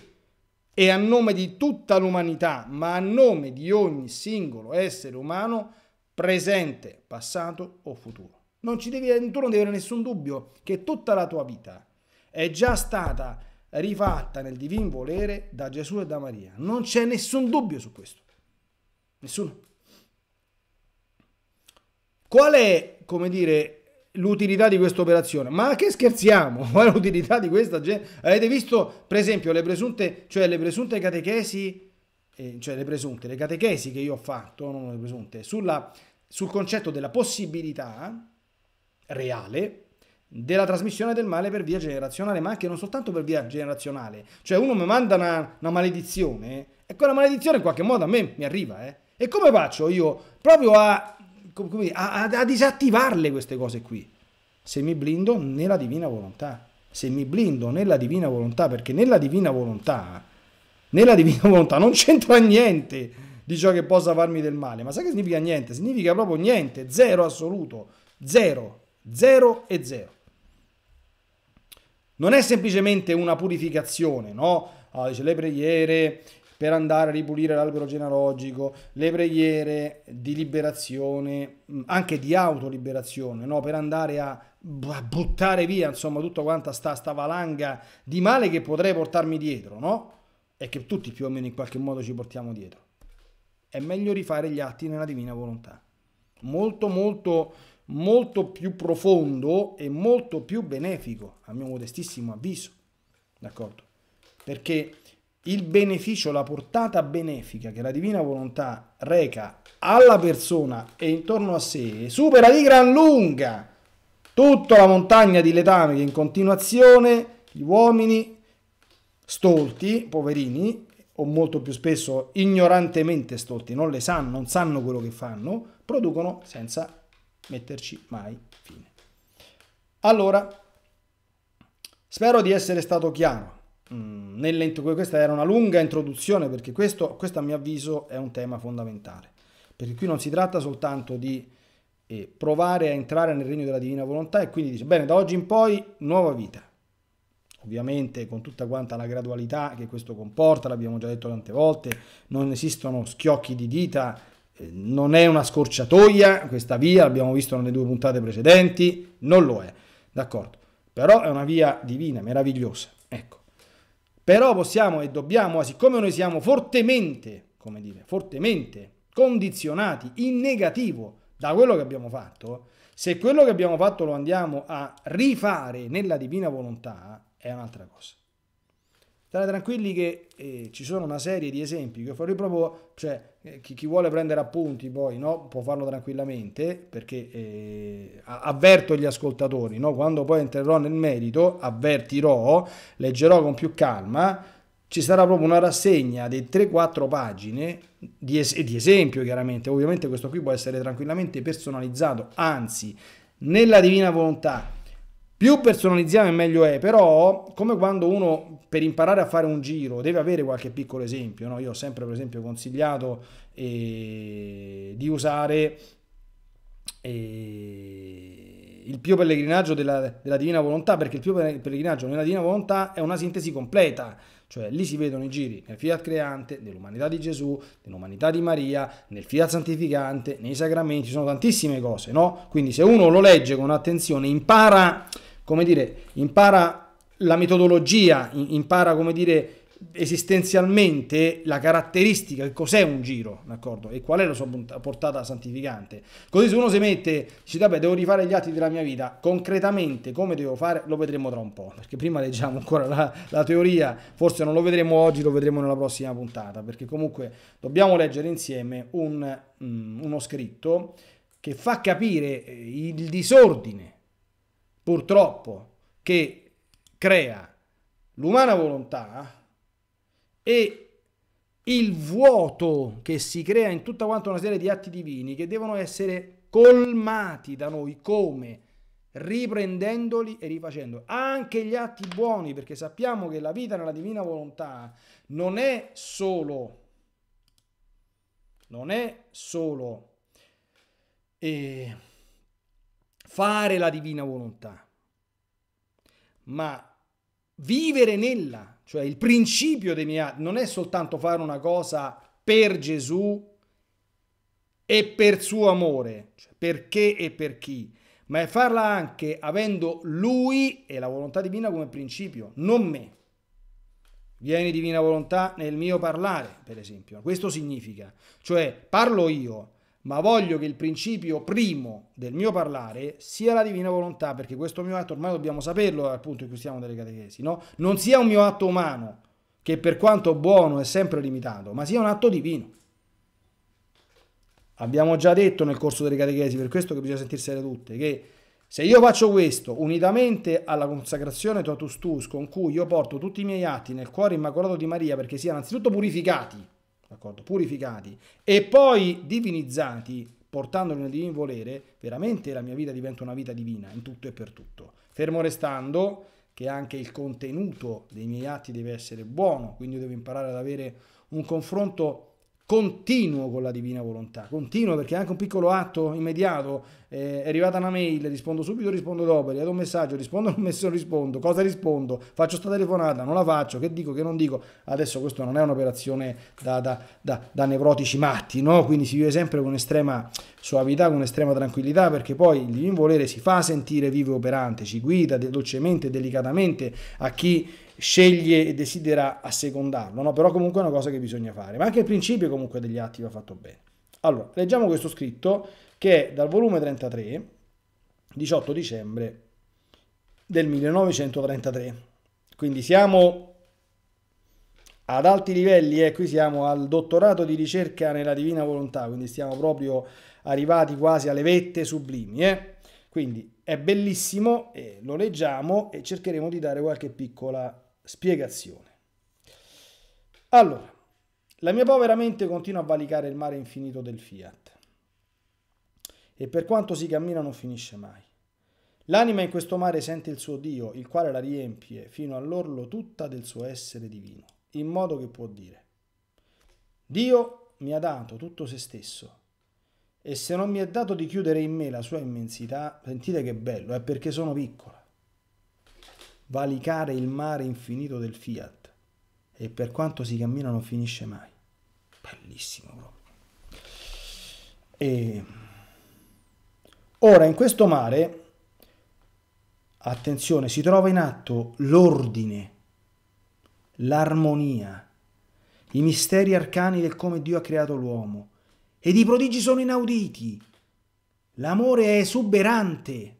e a nome di tutta l'umanità, ma a nome di ogni singolo essere umano presente, passato o futuro. Non ci devi, tu non devi avere nessun dubbio che tutta la tua vita è già stata rifatta nel divin volere da Gesù e da Maria. Non c'è nessun dubbio su questo. Nessuno. Qual è, come dire, l'utilità di questa operazione? Ma che scherziamo? Qual è l'utilità di questa gente? Avete visto, per esempio, le presunte, cioè le presunte catechesi, eh, cioè le presunte, le catechesi che io ho fatto, non le presunte, sulla, sul concetto della possibilità reale della trasmissione del male per via generazionale, ma anche non soltanto per via generazionale. Cioè uno mi manda una, una maledizione e quella maledizione in qualche modo a me mi arriva. Eh? E come faccio io proprio a, dire, a, a disattivarle queste cose qui? Se mi blindo nella divina volontà. Se mi blindo nella divina volontà, perché nella divina volontà, nella divina volontà non c'entra niente di ciò che possa farmi del male. Ma sai che significa niente? Significa proprio niente, zero assoluto, zero, zero e zero. Non è semplicemente una purificazione, no? Allora, ah, dice le preghiere per andare a ripulire l'albero genealogico, le preghiere di liberazione, mm, anche di autoliberazione, no? per andare a buttare via insomma tutta quanta sta, sta valanga di male che potrei portarmi dietro, no? E che tutti più o meno in qualche modo ci portiamo dietro. È meglio rifare gli atti nella divina volontà. Molto, molto molto più profondo e molto più benefico, a mio modestissimo avviso. D'accordo? Perché il beneficio, la portata benefica che la divina volontà reca alla persona e intorno a sé supera di gran lunga tutta la montagna di letame che in continuazione gli uomini stolti, poverini, o molto più spesso ignorantemente stolti, non le sanno, non sanno quello che fanno, producono senza metterci mai fine. Allora, spero di essere stato chiaro. Mm, questa era una lunga introduzione perché questo, questo, a mio avviso è un tema fondamentale. Perché qui non si tratta soltanto di eh, provare a entrare nel regno della divina volontà e quindi dice, bene, da oggi in poi nuova vita. Ovviamente con tutta quanta la gradualità che questo comporta, l'abbiamo già detto tante volte, non esistono schiocchi di dita eh, non è una scorciatoia questa via, l'abbiamo visto nelle due puntate precedenti, non lo è, d'accordo? Però è una via divina, meravigliosa, ecco. Però possiamo e dobbiamo, siccome noi siamo fortemente, come dire, fortemente condizionati in negativo da quello che abbiamo fatto, se quello che abbiamo fatto lo andiamo a rifare nella divina volontà, è un'altra cosa. State tranquilli che eh, ci sono una serie di esempi che farei proprio, cioè, eh, chi, chi, vuole prendere appunti poi no, può farlo tranquillamente perché eh, avverto gli ascoltatori, no? quando poi entrerò nel merito avvertirò, leggerò con più calma, ci sarà proprio una rassegna di 3-4 pagine di, es- di esempio chiaramente, ovviamente questo qui può essere tranquillamente personalizzato, anzi nella divina volontà più personalizziamo e meglio è, però come quando uno per imparare a fare un giro deve avere qualche piccolo esempio, no? io ho sempre per esempio consigliato eh, di usare eh, il Pio Pellegrinaggio della, della Divina Volontà, perché il Pio Pellegrinaggio nella Divina Volontà è una sintesi completa, cioè lì si vedono i giri nel fiat creante, nell'umanità di Gesù, nell'umanità di Maria, nel fiat santificante, nei sacramenti, sono tantissime cose, no? Quindi se uno lo legge con attenzione, impara, come dire, impara la metodologia, impara, come dire, esistenzialmente la caratteristica, che cos'è un giro, d'accordo? E qual è la sua portata santificante. Così se uno si mette, dice vabbè devo rifare gli atti della mia vita, concretamente come devo fare lo vedremo tra un po', perché prima leggiamo ancora la, la teoria, forse non lo vedremo oggi, lo vedremo nella prossima puntata, perché comunque dobbiamo leggere insieme un, um, uno scritto che fa capire eh, il disordine, purtroppo, che crea l'umana volontà e il vuoto che si crea in tutta quanta una serie di atti divini che devono essere colmati da noi come riprendendoli e rifacendo anche gli atti buoni perché sappiamo che la vita nella divina volontà non è solo non è solo eh, fare la divina volontà ma vivere nella cioè il principio dei miei atti non è soltanto fare una cosa per Gesù e per suo amore, cioè perché e per chi, ma è farla anche avendo lui e la volontà divina come principio, non me. Vieni divina volontà nel mio parlare, per esempio. Questo significa, cioè parlo io, ma voglio che il principio primo del mio parlare sia la divina volontà, perché questo mio atto ormai dobbiamo saperlo dal punto in cui siamo delle catechesi, no? Non sia un mio atto umano, che per quanto buono è sempre limitato, ma sia un atto divino. Abbiamo già detto nel corso delle catechesi, per questo che bisogna sentirsene tutte, che se io faccio questo, unitamente alla consacrazione totus tus, con cui io porto tutti i miei atti nel cuore immacolato di Maria, perché siano anzitutto purificati, d'accordo? purificati e poi divinizzati, portandoli nel divino volere, veramente la mia vita diventa una vita divina in tutto e per tutto. Fermo restando che anche il contenuto dei miei atti deve essere buono, quindi devo imparare ad avere un confronto continuo con la divina volontà, continuo perché anche un piccolo atto immediato, eh, è arrivata una mail, rispondo subito, rispondo dopo, gli do un messaggio, rispondo, non messo, rispondo, cosa rispondo, faccio sta telefonata, non la faccio, che dico, che non dico, adesso questo non è un'operazione da, da, da, da nevrotici matti, no? quindi si vive sempre con estrema suavità, con estrema tranquillità, perché poi il divin volere si fa sentire vivo e operante, ci guida dolcemente, delicatamente a chi sceglie e desidera assecondarlo, no? però comunque è una cosa che bisogna fare, ma anche il principio comunque degli atti va fatto bene. Allora, leggiamo questo scritto che è dal volume 33, 18 dicembre del 1933, quindi siamo ad alti livelli, eh, qui siamo al dottorato di ricerca nella divina volontà, quindi stiamo proprio arrivati quasi alle vette sublimi. Eh? Quindi è bellissimo, eh, lo leggiamo e cercheremo di dare qualche piccola spiegazione. Allora, la mia povera mente continua a valicare il mare infinito del fiat. E per quanto si cammina non finisce mai. L'anima in questo mare sente il suo Dio, il quale la riempie fino all'orlo tutta del suo essere divino, in modo che può dire, Dio mi ha dato tutto se stesso, e se non mi è dato di chiudere in me la sua immensità, sentite che bello, è perché sono piccola valicare il mare infinito del Fiat e per quanto si cammina non finisce mai. Bellissimo proprio. E... Ora in questo mare, attenzione, si trova in atto l'ordine, l'armonia, i misteri arcani del come Dio ha creato l'uomo ed i prodigi sono inauditi. L'amore è esuberante,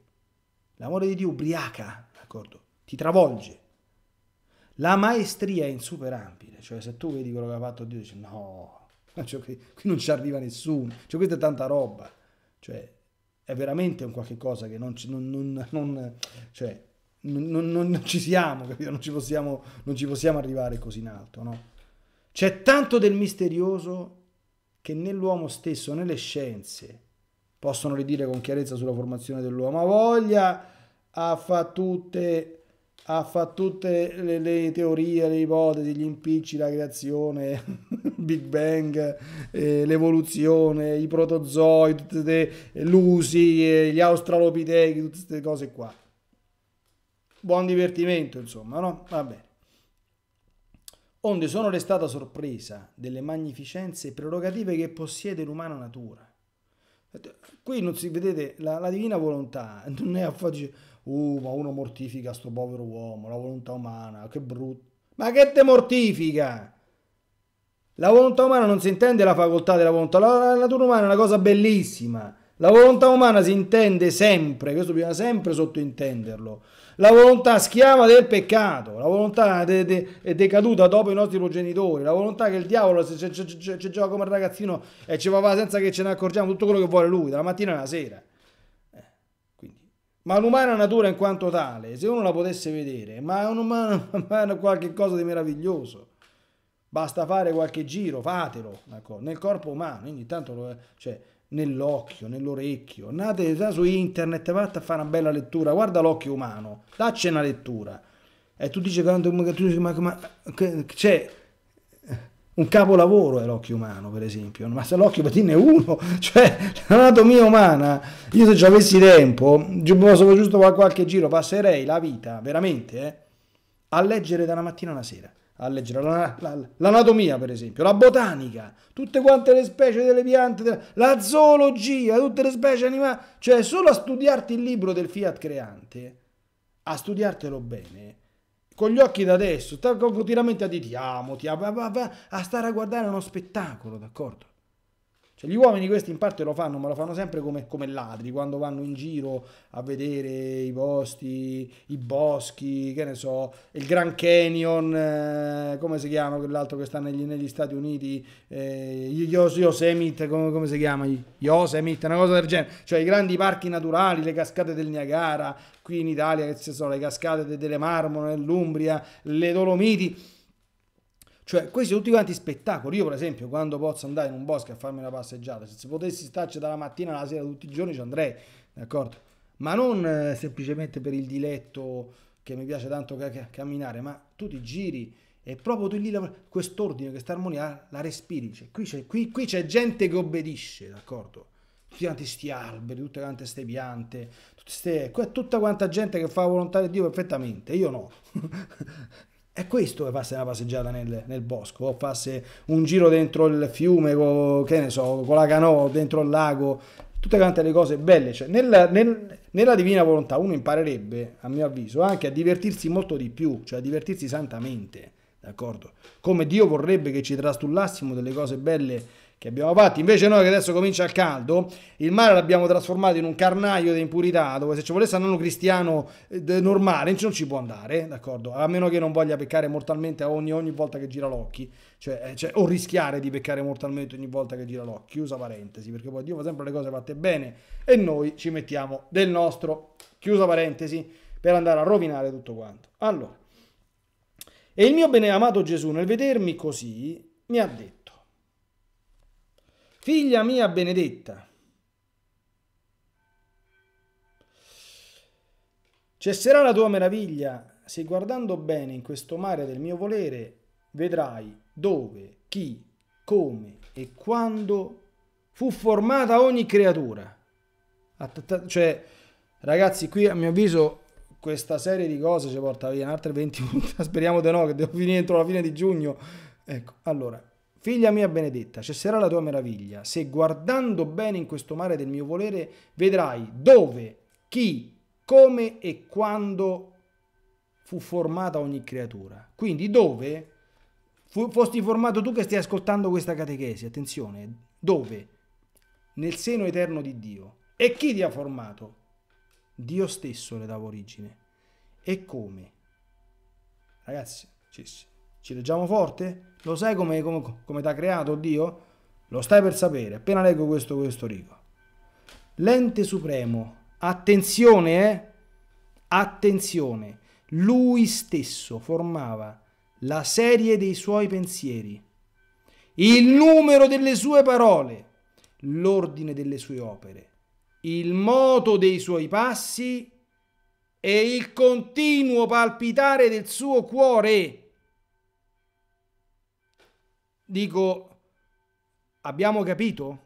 l'amore di Dio ubriaca, d'accordo? ti travolge. La maestria è insuperabile, cioè se tu vedi quello che ha fatto Dio dici no, cioè, qui non ci arriva nessuno, cioè questa è tanta roba, cioè è veramente un qualche cosa che non, ci, non, non, non cioè, non, non, ci siamo, capito? Non ci, possiamo, non ci possiamo arrivare così in alto, no? C'è tanto del misterioso che nell'uomo stesso nelle scienze possono ridire con chiarezza sulla formazione dell'uomo. ha voglia a fare tutte ha fatto tutte le, le, teorie, le ipotesi, gli impicci, la creazione, Big Bang, eh, l'evoluzione, i protozoi, tutte le, eh, l'usi, eh, gli australopitechi, tutte queste cose qua. Buon divertimento, insomma, no? Va bene. Onde sono restata sorpresa delle magnificenze e prerogative che possiede l'umana natura Qui non si vedete, la, la divina volontà non è affatto, uh, ma uno mortifica sto povero uomo, la volontà umana, che brutto. Ma che te mortifica? La volontà umana non si intende la facoltà della volontà, la, la natura umana è una cosa bellissima. La volontà umana si intende sempre, questo bisogna sempre sottointenderlo la volontà schiava del peccato, la volontà de, de, decaduta dopo i nostri progenitori, la volontà che il diavolo se ci gioca come ragazzino e ci va senza che ce ne accorgiamo tutto quello che vuole lui, dalla mattina alla sera. Eh, ma l'umana natura in quanto tale, se uno la potesse vedere, ma è un'umana è cosa di meraviglioso. Basta fare qualche giro, fatelo, nel corpo umano, ogni tanto lo, cioè, nell'occhio, nell'orecchio. Andate su internet, vatti a fare una bella lettura, guarda l'occhio umano, dacci una lettura. E tu dici che, ma, ma, che c'è un capolavoro è l'occhio umano, per esempio, ma se l'occhio per te ne è uno, cioè l'anatomia umana, io se ci avessi tempo, posso giusto per qualche giro, passerei la vita, veramente, eh, a leggere dalla mattina alla sera a leggere la, la, l'anatomia per esempio, la botanica, tutte quante le specie delle piante, la zoologia, tutte le specie animali, cioè solo a studiarti il libro del fiat creante, a studiartelo bene, con gli occhi da adesso, continuamente a dire ti amo, ti amo, a stare a guardare uno spettacolo, d'accordo? Cioè, gli uomini questi in parte lo fanno, ma lo fanno sempre come, come, ladri, quando vanno in giro a vedere i posti, i boschi, che ne so, il Grand Canyon, eh, come si chiama quell'altro che sta negli, negli Stati Uniti, eh, Yosemite, come, come, si chiama? Yosemite, una cosa del genere. Cioè i grandi parchi naturali, le cascate del Niagara, qui in Italia, che sono le cascate delle Marmone, l'Umbria, le Dolomiti cioè, questi sono tutti quanti spettacoli. Io, per esempio, quando posso andare in un bosco a farmi una passeggiata, se potessi starci dalla mattina alla sera tutti i giorni ci andrei, d'accordo? Ma non eh, semplicemente per il diletto che mi piace tanto camminare, ma tu ti giri e proprio tu lì quest'ordine, questa armonia la respiri. Cioè, qui, c'è, qui, qui c'è gente che obbedisce, d'accordo? tutti quanti sti alberi, tutte quante queste piante, tutte ste, tutta quanta gente che fa la volontà di Dio perfettamente, io no. È questo che farsi una passeggiata nel, nel, bosco, o farsi un giro dentro il fiume, con, che ne so, con la canoa, dentro il lago, tutte quante le cose belle. Cioè, nella, nel, nella divina volontà uno imparerebbe, a mio avviso, anche a divertirsi molto di più, cioè a divertirsi santamente, d'accordo? Come Dio vorrebbe che ci trastullassimo delle cose belle che abbiamo fatto. Invece noi che adesso comincia il caldo, il mare l'abbiamo trasformato in un carnaio di impurità, dove se ci volesse andare un cristiano eh, normale non ci può andare, d'accordo? A meno che non voglia peccare mortalmente ogni, ogni volta che gira l'occhio, cioè, eh, cioè, o rischiare di peccare mortalmente ogni volta che gira l'occhio, chiusa parentesi, perché poi Dio fa sempre le cose fatte bene e noi ci mettiamo del nostro, chiusa parentesi, per andare a rovinare tutto quanto. Allora, e il mio beneamato Gesù nel vedermi così mi ha detto, Figlia mia benedetta, cesserà la tua meraviglia se guardando bene in questo mare del mio volere vedrai dove, chi, come e quando fu formata ogni creatura. Cioè, ragazzi, qui a mio avviso questa serie di cose ci porta via un'altra 20 puntate. Speriamo di no, che devo finire entro la fine di giugno. Ecco, allora, Figlia mia benedetta, cesserà la tua meraviglia, se guardando bene in questo mare del mio volere vedrai dove, chi, come e quando fu formata ogni creatura. Quindi dove fu, fosti formato tu che stai ascoltando questa catechesi, attenzione, dove? Nel seno eterno di Dio. E chi ti ha formato? Dio stesso le dava origine. E come? Ragazzi, cessi. Ci leggiamo forte? Lo sai come, come, come ti ha creato Dio? Lo stai per sapere, appena leggo questo, questo rigo. L'ente supremo, attenzione, eh? Attenzione, lui stesso formava la serie dei suoi pensieri, il numero delle sue parole, l'ordine delle sue opere, il moto dei suoi passi e il continuo palpitare del suo cuore. Dico, abbiamo capito?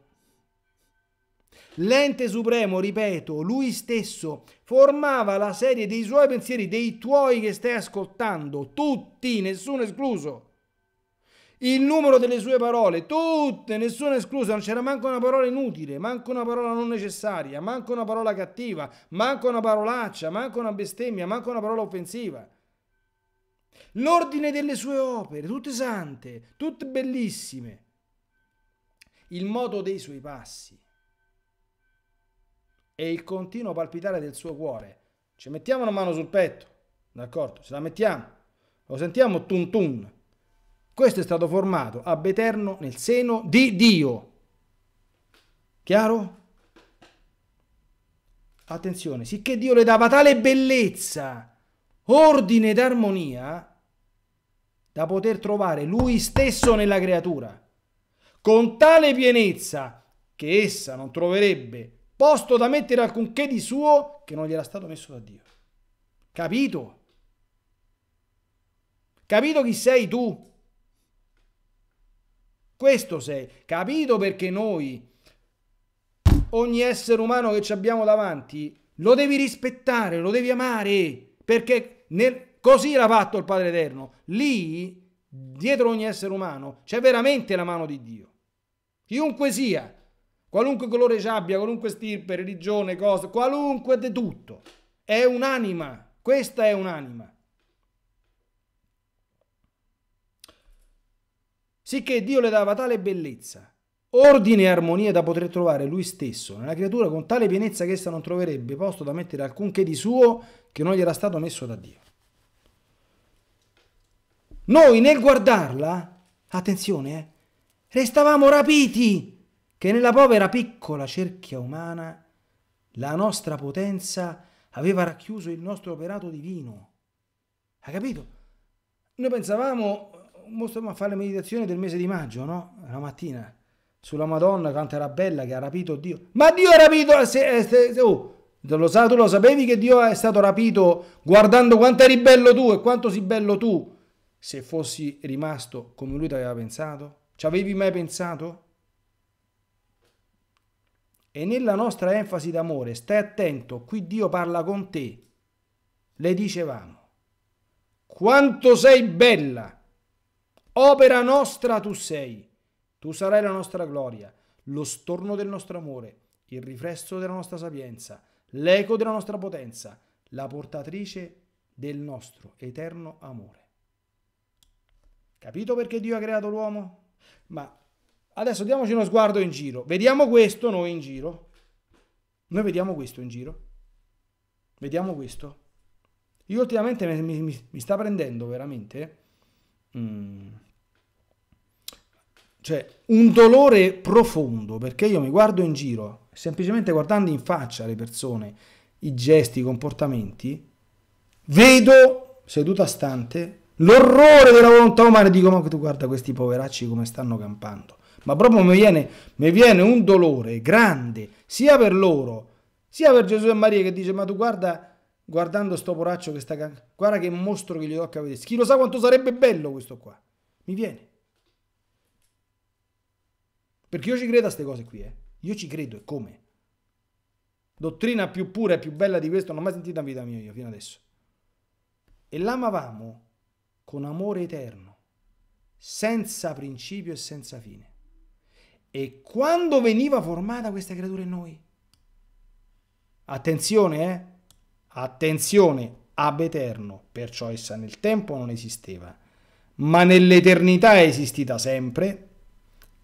L'ente supremo, ripeto, lui stesso formava la serie dei suoi pensieri, dei tuoi che stai ascoltando, tutti, nessuno escluso. Il numero delle sue parole, tutte, nessuno escluso, non c'era manco una parola inutile, manco una parola non necessaria, manco una parola cattiva, manco una parolaccia, manco una bestemmia, manco una parola offensiva. L'ordine delle sue opere, tutte sante, tutte bellissime. Il modo dei suoi passi e il continuo palpitare del suo cuore. Ci mettiamo una mano sul petto, d'accordo? Ce la mettiamo, lo sentiamo tun tun. Questo è stato formato ab eterno nel seno di Dio. Chiaro? Attenzione, sicché Dio le dava tale bellezza ordine ed armonia da poter trovare lui stesso nella creatura, con tale pienezza che essa non troverebbe posto da mettere alcunché di suo che non gli era stato messo da Dio. Capito? Capito chi sei tu? Questo sei. Capito perché noi, ogni essere umano che ci abbiamo davanti, lo devi rispettare, lo devi amare, perché nel, così l'ha fatto il Padre Eterno. Lì, dietro ogni essere umano, c'è veramente la mano di Dio. Chiunque sia, qualunque colore ci abbia, qualunque stirpe, religione, cosa, qualunque di tutto. È un'anima, questa è un'anima. Sicché Dio le dava tale bellezza, ordine e armonia da poter trovare lui stesso nella creatura con tale pienezza che essa non troverebbe posto da mettere alcunché di suo che non gli era stato messo da Dio. Noi nel guardarla, attenzione, eh, restavamo rapiti che nella povera piccola cerchia umana la nostra potenza aveva racchiuso il nostro operato divino. Hai capito? Noi pensavamo, mostriamo a fare le meditazioni del mese di maggio, no? La mattina, sulla Madonna, quanto era bella che ha rapito Dio. Ma Dio ha rapito... Se, se, se, oh, lo, sa, tu lo sapevi che Dio è stato rapito guardando quanto eri bello tu e quanto sei bello tu? Se fossi rimasto come lui ti aveva pensato? Ci avevi mai pensato? E nella nostra enfasi d'amore, stai attento, qui Dio parla con te. Le dicevamo, quanto sei bella, opera nostra tu sei, tu sarai la nostra gloria, lo storno del nostro amore, il riflesso della nostra sapienza, l'eco della nostra potenza, la portatrice del nostro eterno amore. Capito perché Dio ha creato l'uomo? Ma adesso diamoci uno sguardo in giro. Vediamo questo noi in giro. Noi vediamo questo in giro. Vediamo questo. Io ultimamente mi, mi, mi sta prendendo veramente. Mm cioè un dolore profondo, perché io mi guardo in giro, semplicemente guardando in faccia le persone, i gesti, i comportamenti, vedo seduta stante l'orrore della volontà umana e dico ma tu guarda questi poveracci come stanno campando. Ma proprio mi viene, mi viene un dolore grande, sia per loro, sia per Gesù e Maria che dice ma tu guarda guardando sto poraccio che sta guarda che mostro che gli tocca vedere chi lo sa quanto sarebbe bello questo qua mi viene perché io ci credo a queste cose qui, eh. Io ci credo e come? Dottrina più pura e più bella di questo non ho mai sentita in vita mia io fino adesso. E l'amavamo con amore eterno, senza principio e senza fine. E quando veniva formata questa creatura in noi? Attenzione, eh? Attenzione, ab eterno, perciò essa nel tempo non esisteva, ma nell'eternità è esistita sempre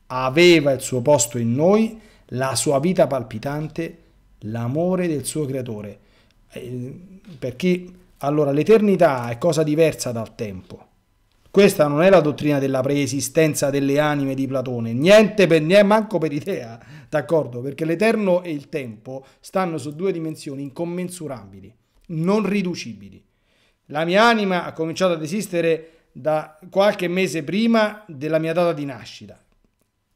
aveva il suo posto in noi, la sua vita palpitante, l'amore del suo creatore. Eh, perché allora l'eternità è cosa diversa dal tempo. Questa non è la dottrina della preesistenza delle anime di Platone, niente per niente, manco per idea, d'accordo? Perché l'eterno e il tempo stanno su due dimensioni incommensurabili, non riducibili. La mia anima ha cominciato ad esistere da qualche mese prima della mia data di nascita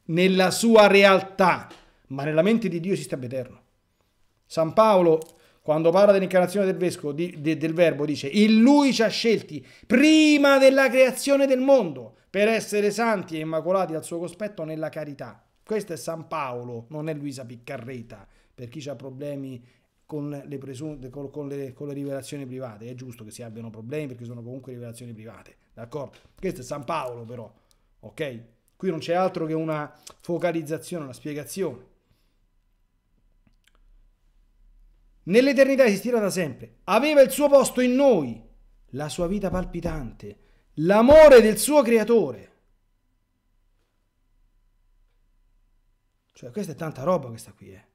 nella sua realtà, ma nella mente di Dio esiste ab eterno. San Paolo, quando parla dell'incarnazione del, vescovo, di, de, del Verbo, dice: In Lui ci ha scelti prima della creazione del mondo per essere santi e immacolati al suo cospetto nella carità. Questo è San Paolo, non è Luisa Piccarreta, per chi ha problemi con le, presunte, con, con, le, con le rivelazioni private. È giusto che si abbiano problemi perché sono comunque rivelazioni private, d'accordo? Questo è San Paolo però, ok? Qui non c'è altro che una focalizzazione, una spiegazione. Nell'eternità esistirà da sempre, aveva il suo posto in noi, la sua vita palpitante, l'amore del suo creatore. Cioè, questa è tanta roba questa qui, eh.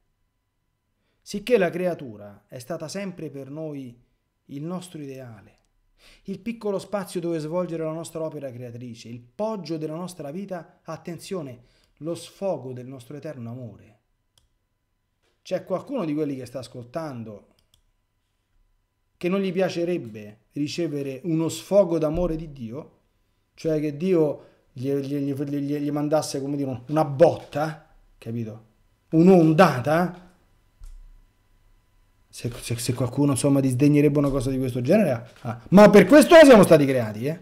Sicché la creatura è stata sempre per noi il nostro ideale, il piccolo spazio dove svolgere la nostra opera creatrice, il poggio della nostra vita, attenzione, lo sfogo del nostro eterno amore. C'è qualcuno di quelli che sta ascoltando che non gli piacerebbe ricevere uno sfogo d'amore di Dio? Cioè che Dio gli, gli, gli, gli mandasse, come dire, una botta, capito? Un'ondata? Se, se, se qualcuno insomma disdegnerebbe una cosa di questo genere, ah. ah. ma per questo siamo stati creati, eh?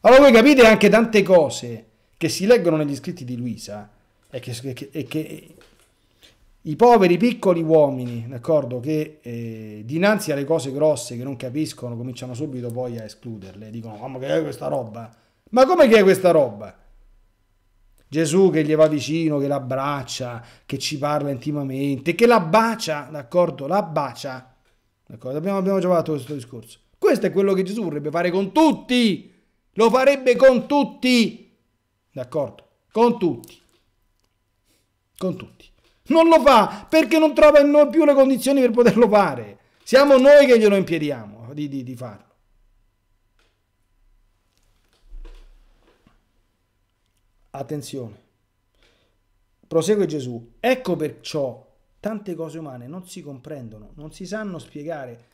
Allora voi capite anche tante cose che si leggono negli scritti di Luisa eh, e che, che, e che i poveri piccoli uomini, d'accordo, che eh, dinanzi alle cose grosse che non capiscono cominciano subito poi a escluderle, dicono ah, ma che è questa roba? Ma come che è questa roba? Gesù che gli va vicino, che l'abbraccia, che ci parla intimamente, che la bacia, d'accordo? La bacia, d'accordo? Abbiamo, abbiamo già fatto questo discorso. Questo è quello che Gesù vorrebbe fare con tutti, lo farebbe con tutti, d'accordo? Con tutti, con tutti. Non lo fa perché non trova in noi più le condizioni per poterlo fare. Siamo noi che glielo impediamo di, di, di farlo. Attenzione. Prosegue Gesù. Ecco perciò tante cose umane non si comprendono, non si sanno spiegare.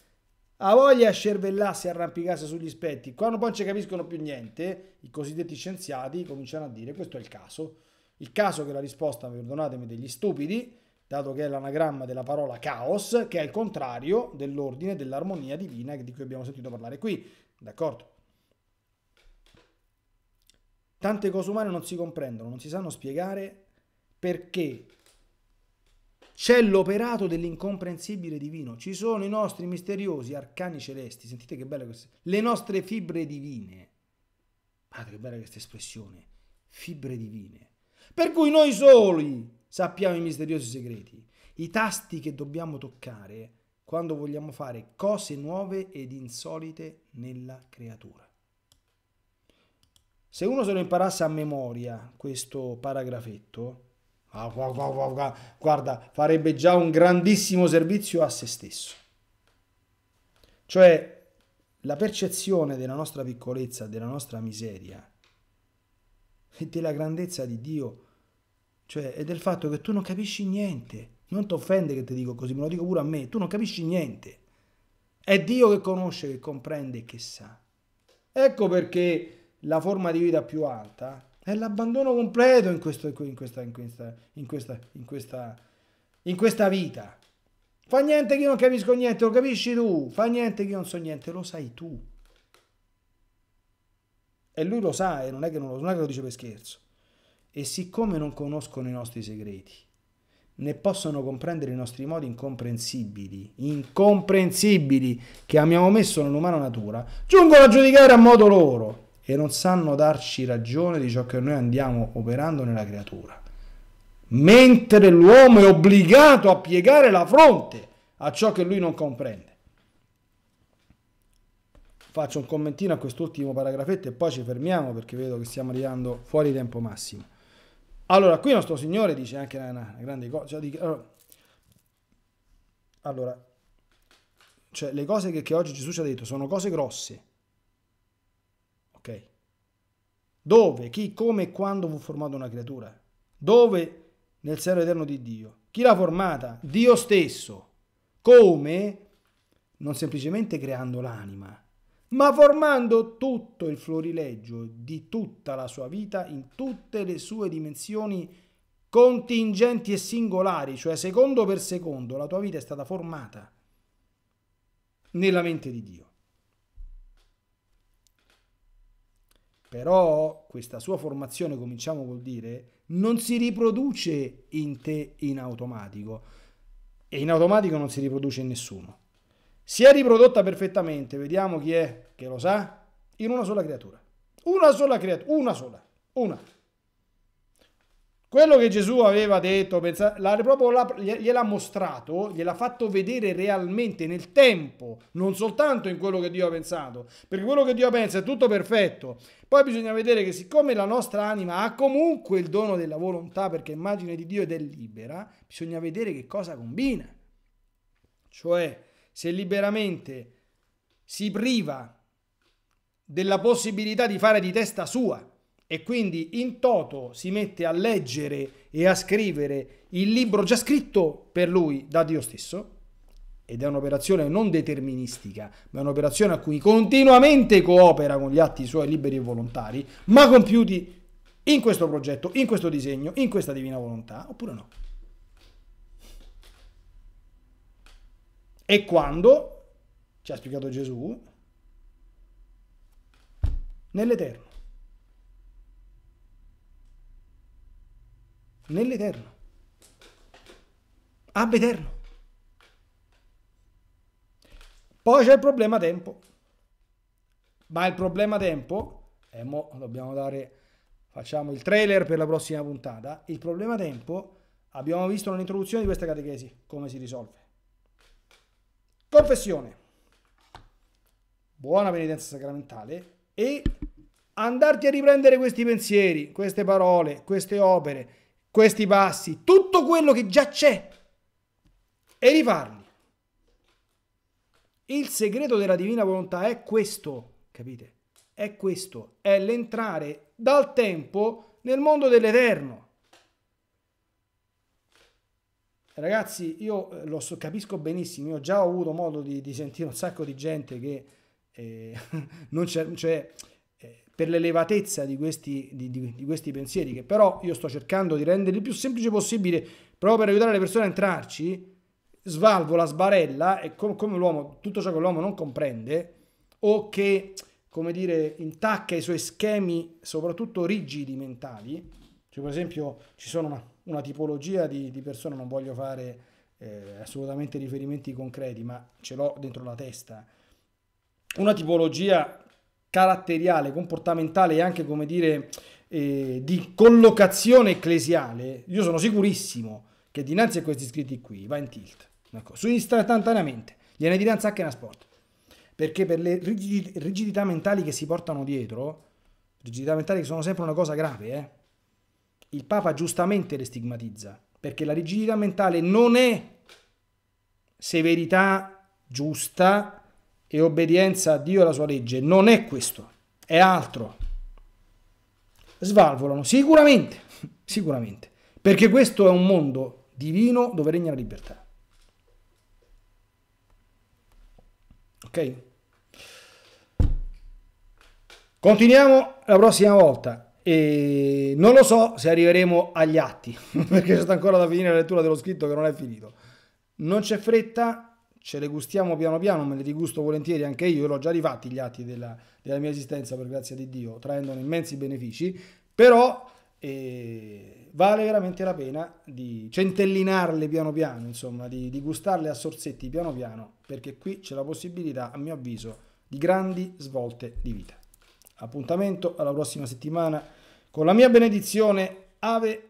Ha voglia a cervellarsi e arrampicarsi sugli spetti. Quando poi non ci capiscono più niente, i cosiddetti scienziati cominciano a dire questo è il caso. Il caso che la risposta, perdonatemi, degli stupidi, dato che è l'anagramma della parola caos, che è il contrario dell'ordine, dell'armonia divina di cui abbiamo sentito parlare qui. D'accordo? Tante cose umane non si comprendono, non si sanno spiegare perché c'è l'operato dell'incomprensibile divino, ci sono i nostri misteriosi arcani celesti, sentite che bella questa, le nostre fibre divine. Guardate che bella questa espressione, fibre divine. Per cui noi soli sappiamo i misteriosi segreti, i tasti che dobbiamo toccare quando vogliamo fare cose nuove ed insolite nella creatura. Se uno se lo imparasse a memoria questo paragrafetto, ah, guarda, farebbe già un grandissimo servizio a se stesso. Cioè, la percezione della nostra piccolezza, della nostra miseria e della grandezza di Dio, cioè, e del fatto che tu non capisci niente. Non ti offende che ti dico così, me lo dico pure a me, tu non capisci niente. È Dio che conosce, che comprende e che sa. Ecco perché la forma di vita più alta è l'abbandono completo in, questo, in, questa, in, questa, in, questa, in, questa, in questa vita. Fa niente che io non capisco niente, lo capisci tu. Fa niente che io non so niente, lo sai tu. E lui lo sa e eh, non è che, non lo, non è che lo dice per scherzo. E siccome non conoscono i nostri segreti, né possono comprendere i nostri modi incomprensibili, incomprensibili che abbiamo messo nell'umana natura, giungono a giudicare a modo loro e non sanno darci ragione di ciò che noi andiamo operando nella creatura. Mentre l'uomo è obbligato a piegare la fronte a ciò che lui non comprende. Faccio un commentino a quest'ultimo paragrafetto e poi ci fermiamo perché vedo che stiamo arrivando fuori tempo massimo. Allora, qui il nostro Signore dice anche una, grande cosa. Cioè, dice, allora, cioè, le cose che, che oggi Gesù ci ha detto sono cose grosse, Dove, chi, come e quando fu formata una creatura? Dove? Nel seno eterno di Dio. Chi l'ha formata? Dio stesso. Come? Non semplicemente creando l'anima, ma formando tutto il florileggio di tutta la sua vita in tutte le sue dimensioni contingenti e singolari, cioè secondo per secondo la tua vita è stata formata nella mente di Dio. Però questa sua formazione, cominciamo col dire, non si riproduce in te in automatico e in automatico non si riproduce in nessuno. Si è riprodotta perfettamente, vediamo chi è che lo sa, in una sola creatura. Una sola creatura, una sola, una. Quello che Gesù aveva detto, pensava, proprio la, gliel'ha mostrato, gliel'ha fatto vedere realmente nel tempo, non soltanto in quello che Dio ha pensato, perché quello che Dio pensa è tutto perfetto. Poi bisogna vedere che siccome la nostra anima ha comunque il dono della volontà, perché è immagine di Dio ed è libera, bisogna vedere che cosa combina. Cioè, se liberamente si priva della possibilità di fare di testa sua, e quindi in toto si mette a leggere e a scrivere il libro già scritto per lui da Dio stesso, ed è un'operazione non deterministica, ma è un'operazione a cui continuamente coopera con gli atti suoi liberi e volontari, ma compiuti in questo progetto, in questo disegno, in questa divina volontà, oppure no. E quando, ci ha spiegato Gesù, nell'Eterno. nell'Eterno. Ab eterno. Poi c'è il problema tempo. Ma il problema tempo, e mo dobbiamo dare, facciamo il trailer per la prossima puntata, il problema tempo abbiamo visto nell'introduzione di questa catechesi, come si risolve. Confessione, buona penitenza sacramentale e andarti a riprendere questi pensieri, queste parole, queste opere, questi passi, tutto quello che già c'è e rifarli. Il segreto della divina volontà è questo, capite? È questo, è l'entrare dal tempo nel mondo dell'eterno. Ragazzi, io eh, lo so, capisco benissimo, io già ho avuto modo di, di sentire un sacco di gente che eh, non c'è, cioè, per l'elevatezza di questi, di, di, di questi pensieri, che però io sto cercando di rendere il più semplice possibile, proprio per aiutare le persone a entrarci, svalvo la sbarella e com- come l'uomo, tutto ciò che l'uomo non comprende o che, come dire, intacca i suoi schemi, soprattutto rigidi mentali, cioè per esempio ci sono una, una tipologia di, di, persone, non voglio fare eh, assolutamente riferimenti concreti, ma ce l'ho dentro la testa, una tipologia caratteriale, comportamentale e anche, come dire, eh, di collocazione ecclesiale, io sono sicurissimo che dinanzi a questi scritti qui va in tilt. Ecco, su istantaneamente, gliene dinanzi anche una sport. Perché per le rigidità, rigidità mentali che si portano dietro, rigidità mentali che sono sempre una cosa grave, eh, il Papa giustamente le stigmatizza, perché la rigidità mentale non è severità giusta, e obbedienza a Dio e alla sua legge. Non è questo, è altro. Svalvolano, sicuramente, sicuramente, perché questo è un mondo divino dove regna la libertà. Ok? Continuiamo la prossima volta. E non lo so se arriveremo agli atti, perché c'è ancora da finire la lettura dello scritto che non è finito. Non c'è fretta, ce le gustiamo piano piano, me le rigusto volentieri anche io l'ho già rifatti gli atti della, della, mia esistenza per grazia di Dio, traendone immensi benefici, però eh, vale veramente la pena di centellinarle piano piano, insomma, di, di gustarle a sorsetti piano piano, perché qui c'è la possibilità, a mio avviso, di grandi svolte di vita. Appuntamento alla prossima settimana con la mia benedizione. Ave